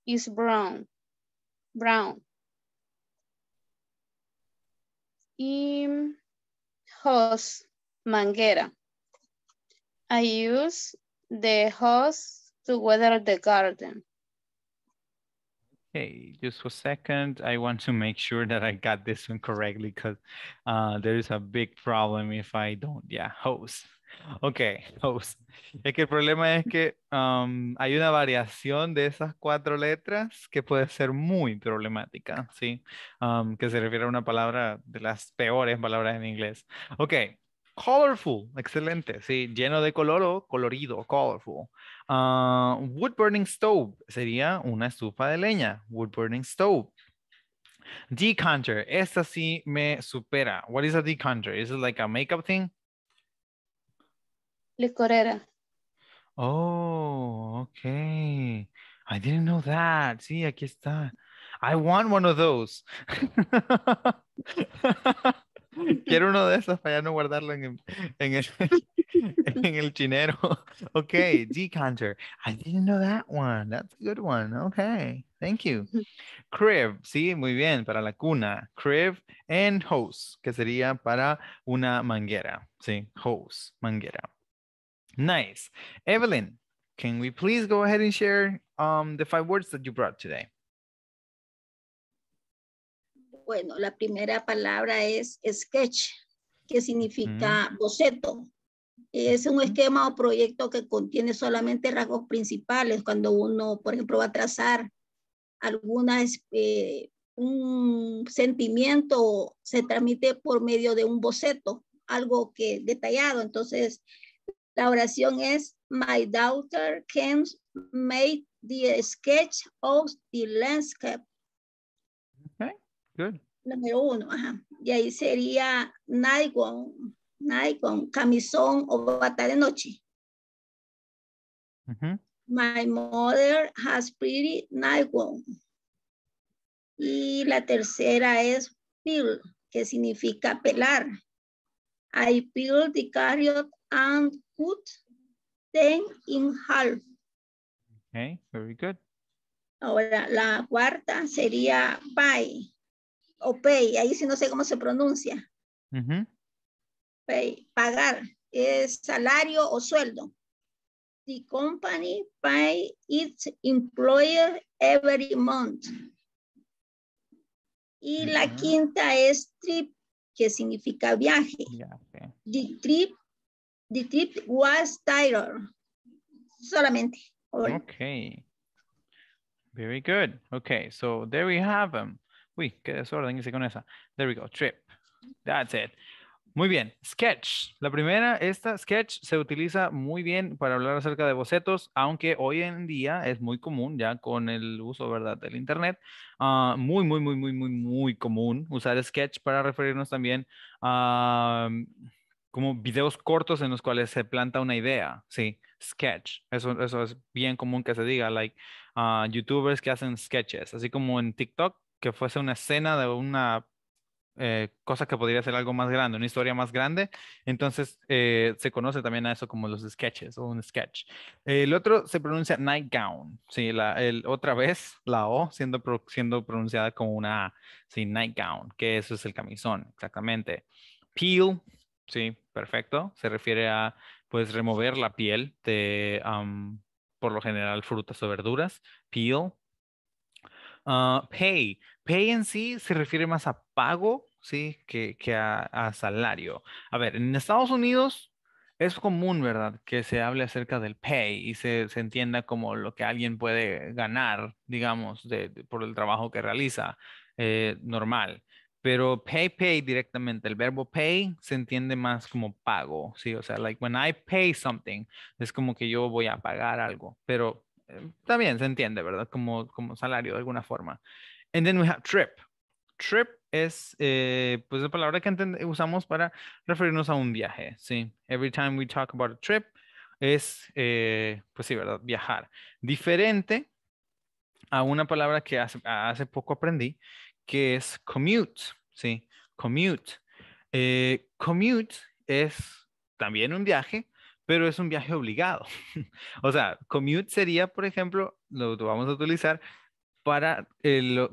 is brown. Brown. Y host, manguera. I use the hose to water the garden. Okay, just for a second, I want to make sure that I got this one correctly because uh, there is a big problem if I don't, yeah, hose. Ok, hose. Es que el problema es que um, hay una variación de esas cuatro letras que puede ser muy problemática, ¿sí? Um, que se refiere a una palabra de las peores palabras en inglés. Ok, Colorful, excelente, sí, lleno de color o colorido, colorful. Ah, wood burning stove sería una estufa de leña, wood burning stove. Decanter, esta sí me supera. What is a decanter? Is it like a makeup thing? Licorera. Oh, okay. I didn't know that. Sí, aquí está. I want one of those. Quiero uno de esos para no guardarlo en el, en el, en chinero. Okay, decanter. I didn't know that one. That's a good one. Okay, thank you. Crib, sí, muy bien, para la cuna. Crib and hose, que sería para una manguera. Sí, hose, manguera. Nice. Evelyn, can we please go ahead and share um, the five words that you brought today? Bueno, la primera palabra es sketch, que significa mm. boceto. Es un esquema o proyecto que contiene solamente rasgos principales. Cuando uno, por ejemplo, va a trazar alguna este, un sentimiento se transmite por medio de un boceto, algo que detallado. Entonces, la oración es, My daughter can make the sketch of the landscape Número uno, Y ahí sería nylon, nylon, camisón o bata de noche. My mother has pretty nylon. Y la tercera es peel, que significa pelar. I peel the carrot and cut them in half. Okay, very good. Ahora la cuarta sería pie pay, ahí sí no sé cómo se pronuncia. pay, pagar, es salario o sueldo. The company pay its employer every month. Y la quinta es trip, que significa viaje. The trip, the trip was tired. Solamente. Ok. Okay. Very good. Okay, so there we have them. Uy, qué desorden hice con esa. There we go, trip. That's it. Muy bien, sketch. La primera, esta sketch se utiliza muy bien para hablar acerca de bocetos, aunque hoy en día es muy común ya con el uso, ¿verdad?, del Internet. Ah, muy, muy, muy, muy, muy, muy común usar sketch para referirnos también a mm, como videos cortos en los cuales se planta una idea, ¿sí? Sketch. Eso, es bien común que se diga, like ah, youtubers que hacen sketches, así como en TikTok que fuese una escena de una eh, cosa que podría ser algo más grande, una historia más grande. Entonces eh, se conoce también a eso como los sketches o un sketch. El otro se pronuncia nightgown, sí, la, el, otra vez la O siendo, siendo pronunciada como una A, sí, nightgown, que eso es el camisón, exactamente. Peel, sí, perfecto, se refiere a pues remover la piel de, por lo general, frutas o verduras. Peel, Ah, pay. Pay en sí se refiere más a pago, ¿sí? Que, a, salario. A ver, en Estados Unidos es común, ¿verdad? Que se hable acerca del pay y se, entienda como lo que alguien puede ganar, digamos, por el trabajo que realiza, eh, normal. Pero pay, pay directamente, el verbo pay se entiende más como pago, ¿sí? O sea, like when I pay something, es como que yo voy a pagar algo, pero eh, también se entiende, ¿verdad? Como, como salario de alguna forma. And then we have trip. Trip es eh, pues la palabra que usamos para referirnos a un viaje, ¿sí? Every time we talk about a trip es, eh, pues sí, ¿verdad? Viajar. Diferente a una palabra que hace, hace poco aprendí, que es commute, ¿sí? Commute. commute es también un viaje, pero es un viaje obligado. o sea, commute sería, por ejemplo, lo vamos a utilizar para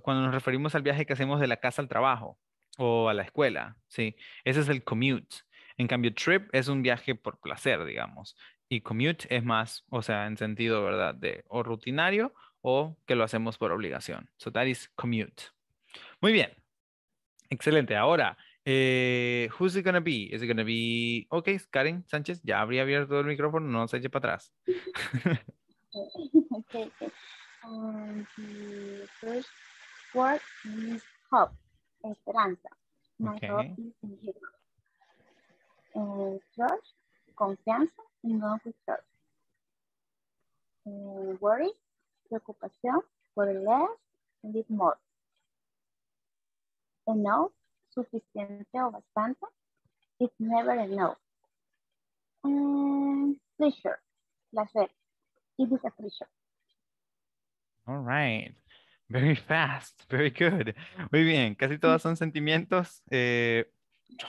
cuando nos referimos al viaje que hacemos de la casa al trabajo o a la escuela, ¿sí? Ese es el commute. En cambio, trip es un viaje por placer, digamos. Y commute es más, o sea, en sentido, ¿verdad? De o rutinario o que lo hacemos por obligación. So that is commute. Muy bien. Excelente. Ahora, eh, who's it gonna be? Is it gonna be, ok, Karen Sánchez, ya habría abierto el micrófono, no se eche para atrás. okay, ok. Um, the first word is hope, esperanza. My okay. hope is in Uh, trust, confianza, y no trust. Uh, eh, worry, preocupación, por less, little more. Enough, suficiente o bastante. It's never enough. Um, pleasure, placer. It is a pleasure. All right. Very fast, very good. Muy bien, casi todas son sentimientos. Eh,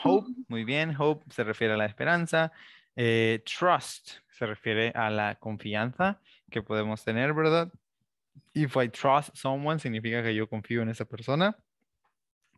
hope, muy bien. Hope se refiere a la esperanza. Eh, trust se refiere a la confianza que podemos tener, ¿verdad? If I trust someone significa que yo confío en esa persona.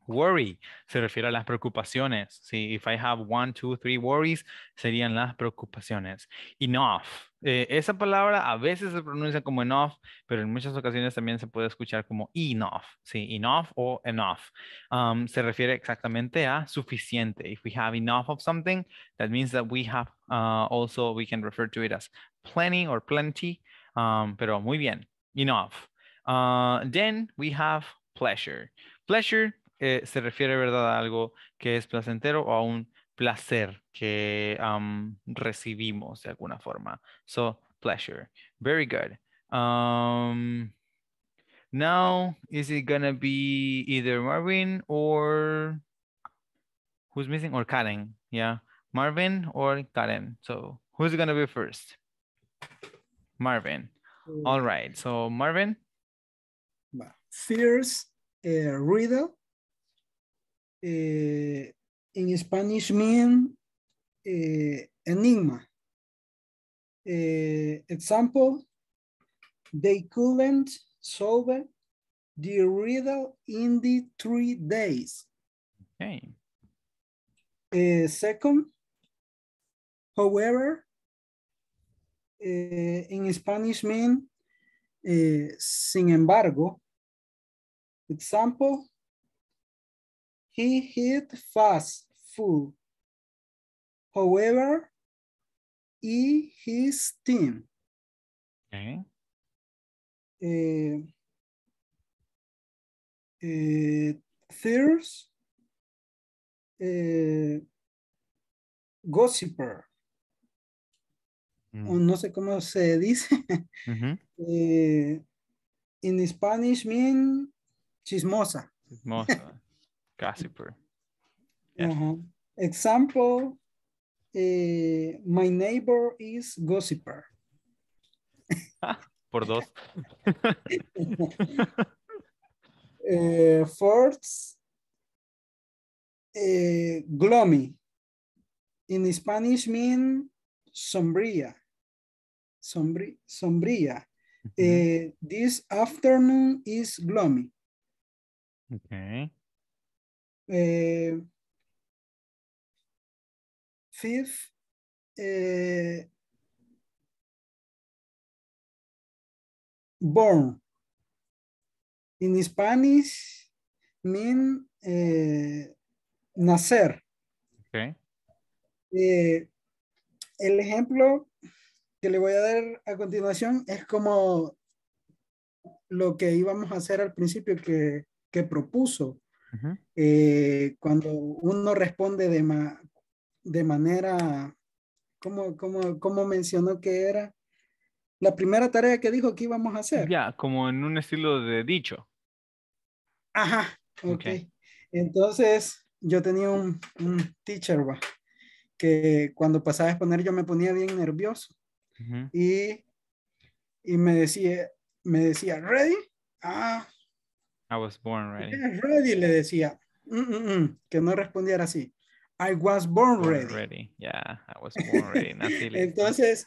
Worry se refiere a las preocupaciones. Si if I have one, two, three worries, serían las preocupaciones. Enough. Eh, esa palabra a veces se pronuncia como enough, pero en muchas ocasiones también se puede escuchar como enough. Sí, enough o enough. Um, se refiere exactamente a suficiente. If we have enough of something, that means that we have uh, also, we can refer to it as plenty or plenty. Um, pero muy bien, enough. Uh, then we have pleasure. Pleasure eh, se refiere, ¿verdad?, a algo que es placentero o a un placer que recibimos de alguna forma. So, pleasure. Very good. Um, now, is it gonna be either Marvin or who's missing or Karen? Yeah, Marvin or Karen. So, who's gonna be first? Marvin. All right. So, Marvin. Sears, eh, Riddle, eh, in Spanish mean eh, enigma. Eh, example, they couldn't solve the riddle in the three days. Okay. Eh, second, however, eh, in Spanish mean eh, sin embargo. Example, He hit fast food. However, he his team. Okay. Eh, eh, eh, gossiper. Mm. no sé cómo se dice. En in Spanish mean chismosa. Chismosa gossiper. Pues. Example, eh, my neighbor is gossiper. Ah, por dos. fourth, eh, eh, gloomy. In Spanish mean sombría. sombría. this afternoon is gloomy. Okay. Eh, fifth, eh, born. In Spanish, min eh, nacer. el ejemplo que le voy a dar a continuación es como lo que íbamos a hacer al principio que, que propuso. Eh, cuando uno responde de, de manera, como como cómo mencionó que era? La primera tarea que dijo que íbamos a hacer. Ya, como en un estilo de dicho. Ajá, ok. okay. Entonces, yo tenía un, teacher, que cuando pasaba a exponer yo me ponía bien nervioso. y, y, me decía, me decía, ¿ready? Ah, I was born ready. ready le decía. Mm, mm, mm, que no respondiera así. I was born ready. ready. Yeah, I was born ready. Entonces,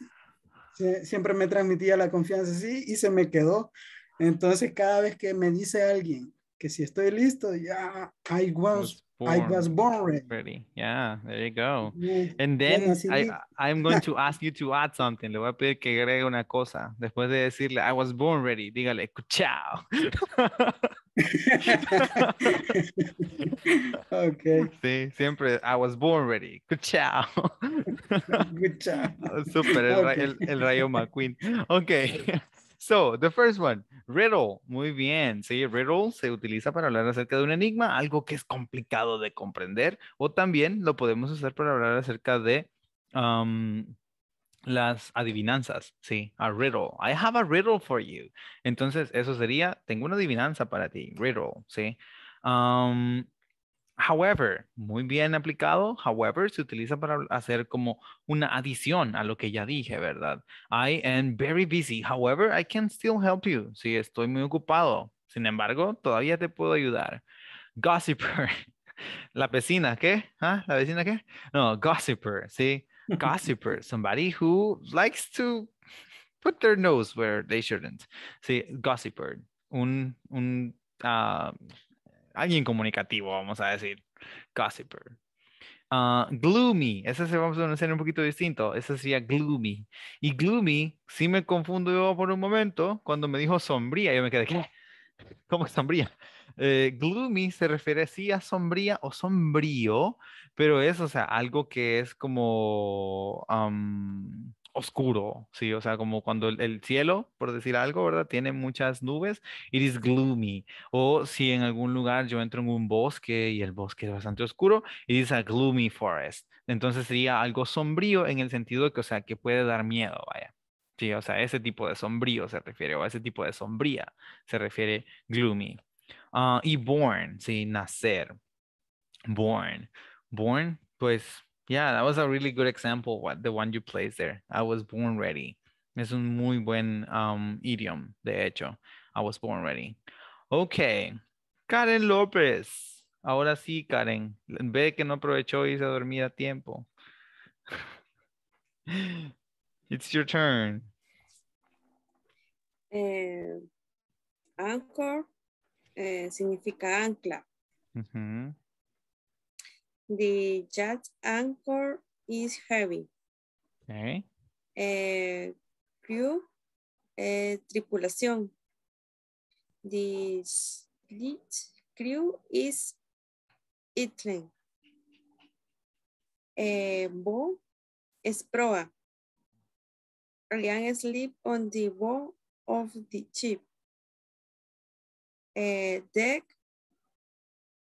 siempre me transmitía la confianza así y se me quedó. Entonces, cada vez que me dice alguien que si estoy listo, ya, I was Born I was born ready. ready. Yeah, there you go. And then I, I'm going to ask you to add something. Le voy a pedir que agregue una cosa. Después de decirle, I was born ready, dígale, chao. okay. Sí, siempre, I was born ready. Good chao. Good chao. Super, el, okay. el, el rayo McQueen. Okay. So, the first one, riddle. Muy bien. Sí, riddle se utiliza para hablar acerca de un enigma, algo que es complicado de comprender, o también lo podemos usar para hablar acerca de las adivinanzas. Sí, a riddle. I have a riddle for you. Entonces, eso sería, tengo una adivinanza para ti, riddle. Sí however, muy bien aplicado, however, se utiliza para hacer como una adición a lo que ya dije, ¿verdad? I am very busy, however, I can still help you. Sí, estoy muy ocupado, sin embargo, todavía te puedo ayudar. Gossiper, la vecina, ¿qué? ¿Ah? ¿La vecina qué? No, gossiper, ¿sí? Gossiper, somebody who likes to put their nose where they shouldn't. Sí, gossiper, un, ah, alguien comunicativo, vamos a decir, gossiper. Ah, gloomy, ese se va a pronunciar un poquito distinto, ese sería gloomy. Y gloomy, si me confundo yo por un momento, cuando me dijo sombría, yo me quedé, ah. ¿Cómo es sombría? Eh, gloomy se refiere sí a sombría o sombrío, pero es, o sea, algo que es como oscuro, ¿sí? O sea, como cuando el, cielo, por decir algo, ¿verdad? Tiene muchas nubes, it is gloomy. O si en algún lugar yo entro en un bosque y el bosque es bastante oscuro, it is a gloomy forest. Entonces sería algo sombrío en el sentido de que, o sea, que puede dar miedo, vaya. Sí, o sea, ese tipo de sombrío se refiere, o a ese tipo de sombría se refiere gloomy. Ah, y born, sí, nacer. Born. Born, pues Yeah, that was a really good example. What the one you placed there. I was born ready. Es un muy buen um, idiom, de hecho. I was born ready. Okay. Karen López. Ahora sí, Karen. Ve que no aprovechó y se dormía a tiempo. it's your turn. Eh, anchor eh, significa ancla. Uh -huh. The jet anchor is heavy. Okay. crew, eh, eh, tripulación. The crew is itling. Eh, bow es proa. Ryan sleep on the bow of the ship. Eh, deck,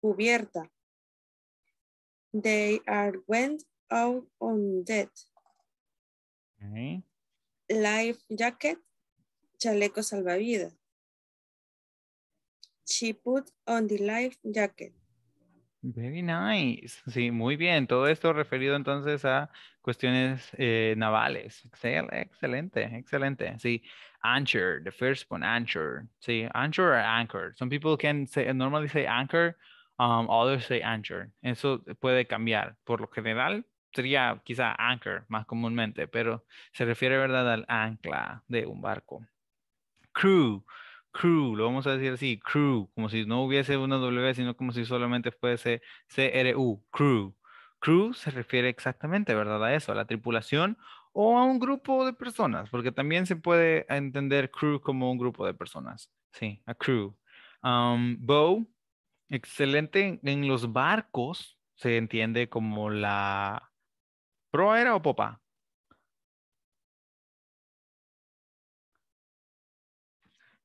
cubierta. They are went out on death. Life jacket, chaleco salvavidas. She put on the life jacket. Very nice. Sí, muy bien. Todo esto referido entonces a cuestiones eh, navales. Excel, excelente, excelente. Sí, anchor, the first one, anchor. Sí, anchor or anchor. Some people can say, normally say anchor, um, others say Anchor. Eso puede cambiar. Por lo general, sería quizá anchor más comúnmente, pero se refiere, ¿verdad?, al ancla de un barco. Crew, crew, lo vamos a decir así, crew, como si no hubiese una W, sino como si solamente fuese C-R-U. crew. Crew se refiere exactamente, ¿verdad?, a eso, a la tripulación o a un grupo de personas, porque también se puede entender crew como un grupo de personas. Sí, a crew. Um, bow, Excelente. En los barcos se entiende como la proa era o popa.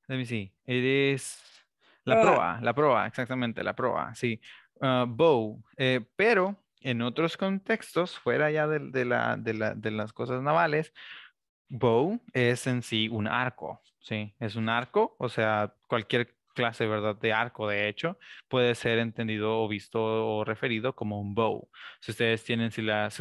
Let me see. It la proa, la proa, exactamente, la proa, sí. Ah, bow. Eh, pero en otros contextos, fuera ya de, de las cosas navales, bow es en sí un arco, ¿sí? Es un arco, o sea, cualquier clase, ¿verdad?, de arco, de hecho, puede ser entendido o visto o referido como un bow. Si ustedes tienen, si las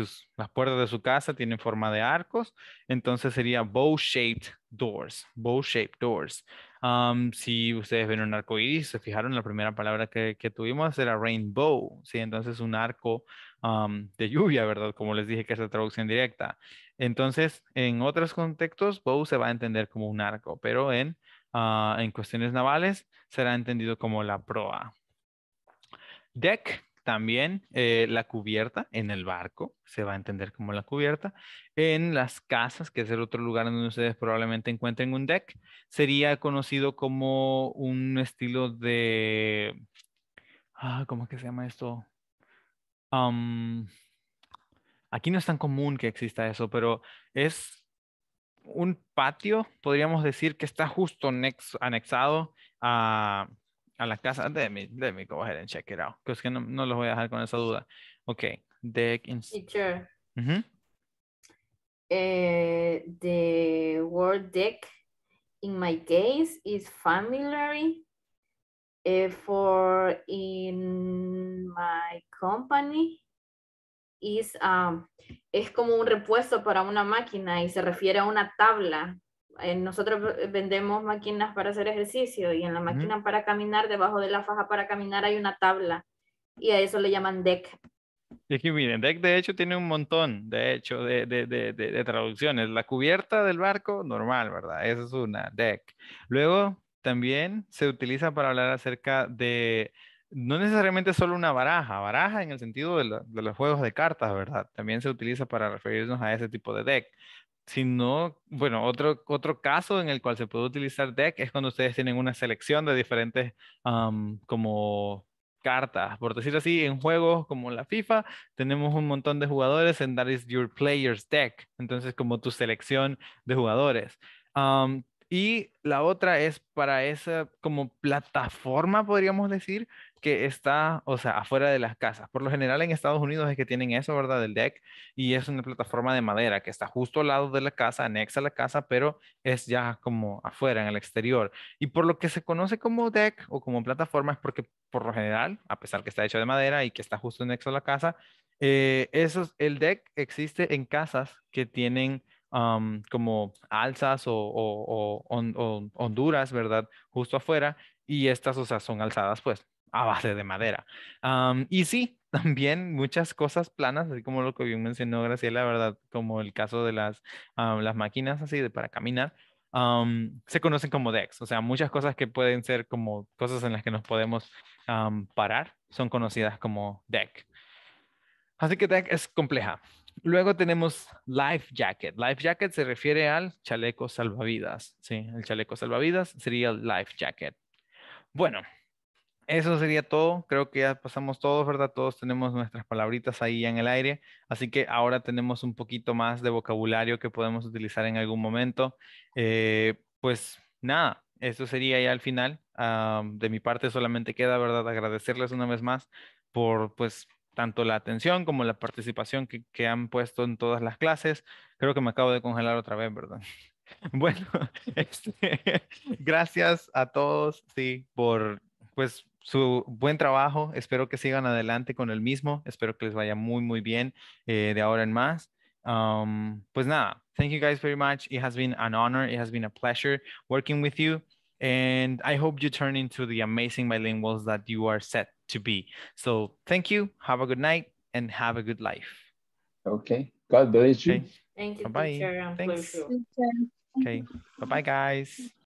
puertas de su casa tienen forma de arcos, entonces sería bow-shaped doors, bow-shaped doors. Um, si ustedes ven un arco iris, se fijaron, la primera palabra que, tuvimos era rainbow, ¿sí? Entonces un arco um, de lluvia, ¿verdad? Como les dije que es la traducción directa. Entonces, en otros contextos, bow se va a entender como un arco, pero en Ah, en cuestiones navales será entendido como la proa. Deck, también eh, la cubierta en el barco, se va a entender como la cubierta. En las casas, que es el otro lugar donde ustedes probablemente encuentren un deck, sería conocido como un estilo de... Ah, ¿Cómo que se llama esto? aquí no es tan común que exista eso, pero es un patio, podríamos decir, que está justo anexado a, la casa. Let me, go ahead and check it out. Que que no, los voy a dejar con esa duda. Ok. Deck Teacher. Eh, the word deck, in my case, is familiar. Eh, for in my company, is, um, es como un repuesto para una máquina y se refiere a una tabla. Eh, nosotros vendemos máquinas para hacer ejercicio y en la máquina para caminar, debajo de la faja para caminar hay una tabla y a eso le llaman deck. Y aquí miren, deck de hecho tiene un montón, de hecho, de, de, de, de traducciones. La cubierta del barco, normal, ¿verdad? Esa es una, deck. Luego, también se utiliza para hablar acerca de no necesariamente solo una baraja, baraja en el sentido de, los juegos de cartas, ¿verdad? También se utiliza para referirnos a ese tipo de deck. Sino, bueno, otro, caso en el cual se puede utilizar deck es cuando ustedes tienen una selección de diferentes como cartas. Por decir así, en juegos como la FIFA tenemos un montón de jugadores en That is Your Player's Deck. Entonces, como tu selección de jugadores. y la otra es para esa como plataforma, podríamos decir, que está, o sea, afuera de las casas. Por lo general en Estados Unidos es que tienen eso, ¿verdad? Del deck y es una plataforma de madera que está justo al lado de la casa, anexa a la casa, pero es ya como afuera, en el exterior. Y por lo que se conoce como deck o como plataforma es porque por lo general, a pesar que está hecho de madera y que está justo anexo a la casa, eh, el deck existe en casas que tienen como alzas o, o, honduras, ¿verdad? Justo afuera y estas, o sea, son alzadas, pues a base de madera. y sí, también muchas cosas planas, así como lo que bien mencionó Graciela, ¿verdad? Como el caso de las, las máquinas así de para caminar, se conocen como decks, o sea, muchas cosas que pueden ser como cosas en las que nos podemos parar son conocidas como deck. Así que deck es compleja. Luego tenemos life jacket. Life jacket se refiere al chaleco salvavidas. Sí, el chaleco salvavidas sería el life jacket. Bueno, eso sería todo. Creo que ya pasamos todos, ¿verdad? Todos tenemos nuestras palabritas ahí en el aire. Así que ahora tenemos un poquito más de vocabulario que podemos utilizar en algún momento. Eh, pues nada, eso sería ya al final. Ah, de mi parte solamente queda, ¿verdad? Agradecerles una vez más por, pues, tanto la atención como la participación que, han puesto en todas las clases. Creo que me acabo de congelar otra vez, ¿verdad? Bueno, este, gracias a todos, sí, por pues su buen trabajo. Espero que sigan adelante con el mismo. Espero que les vaya muy, muy bien eh, de ahora en más. Um, pues nada, thank you guys very much. It has been an honor. It has been a pleasure working with you. And I hope you turn into the amazing bilinguals that you are set to be. So thank you. Have a good night and have a good life. Okay. God bless you. Okay. Thank you, bye -bye. Thanks. Okay. Bye-bye, guys.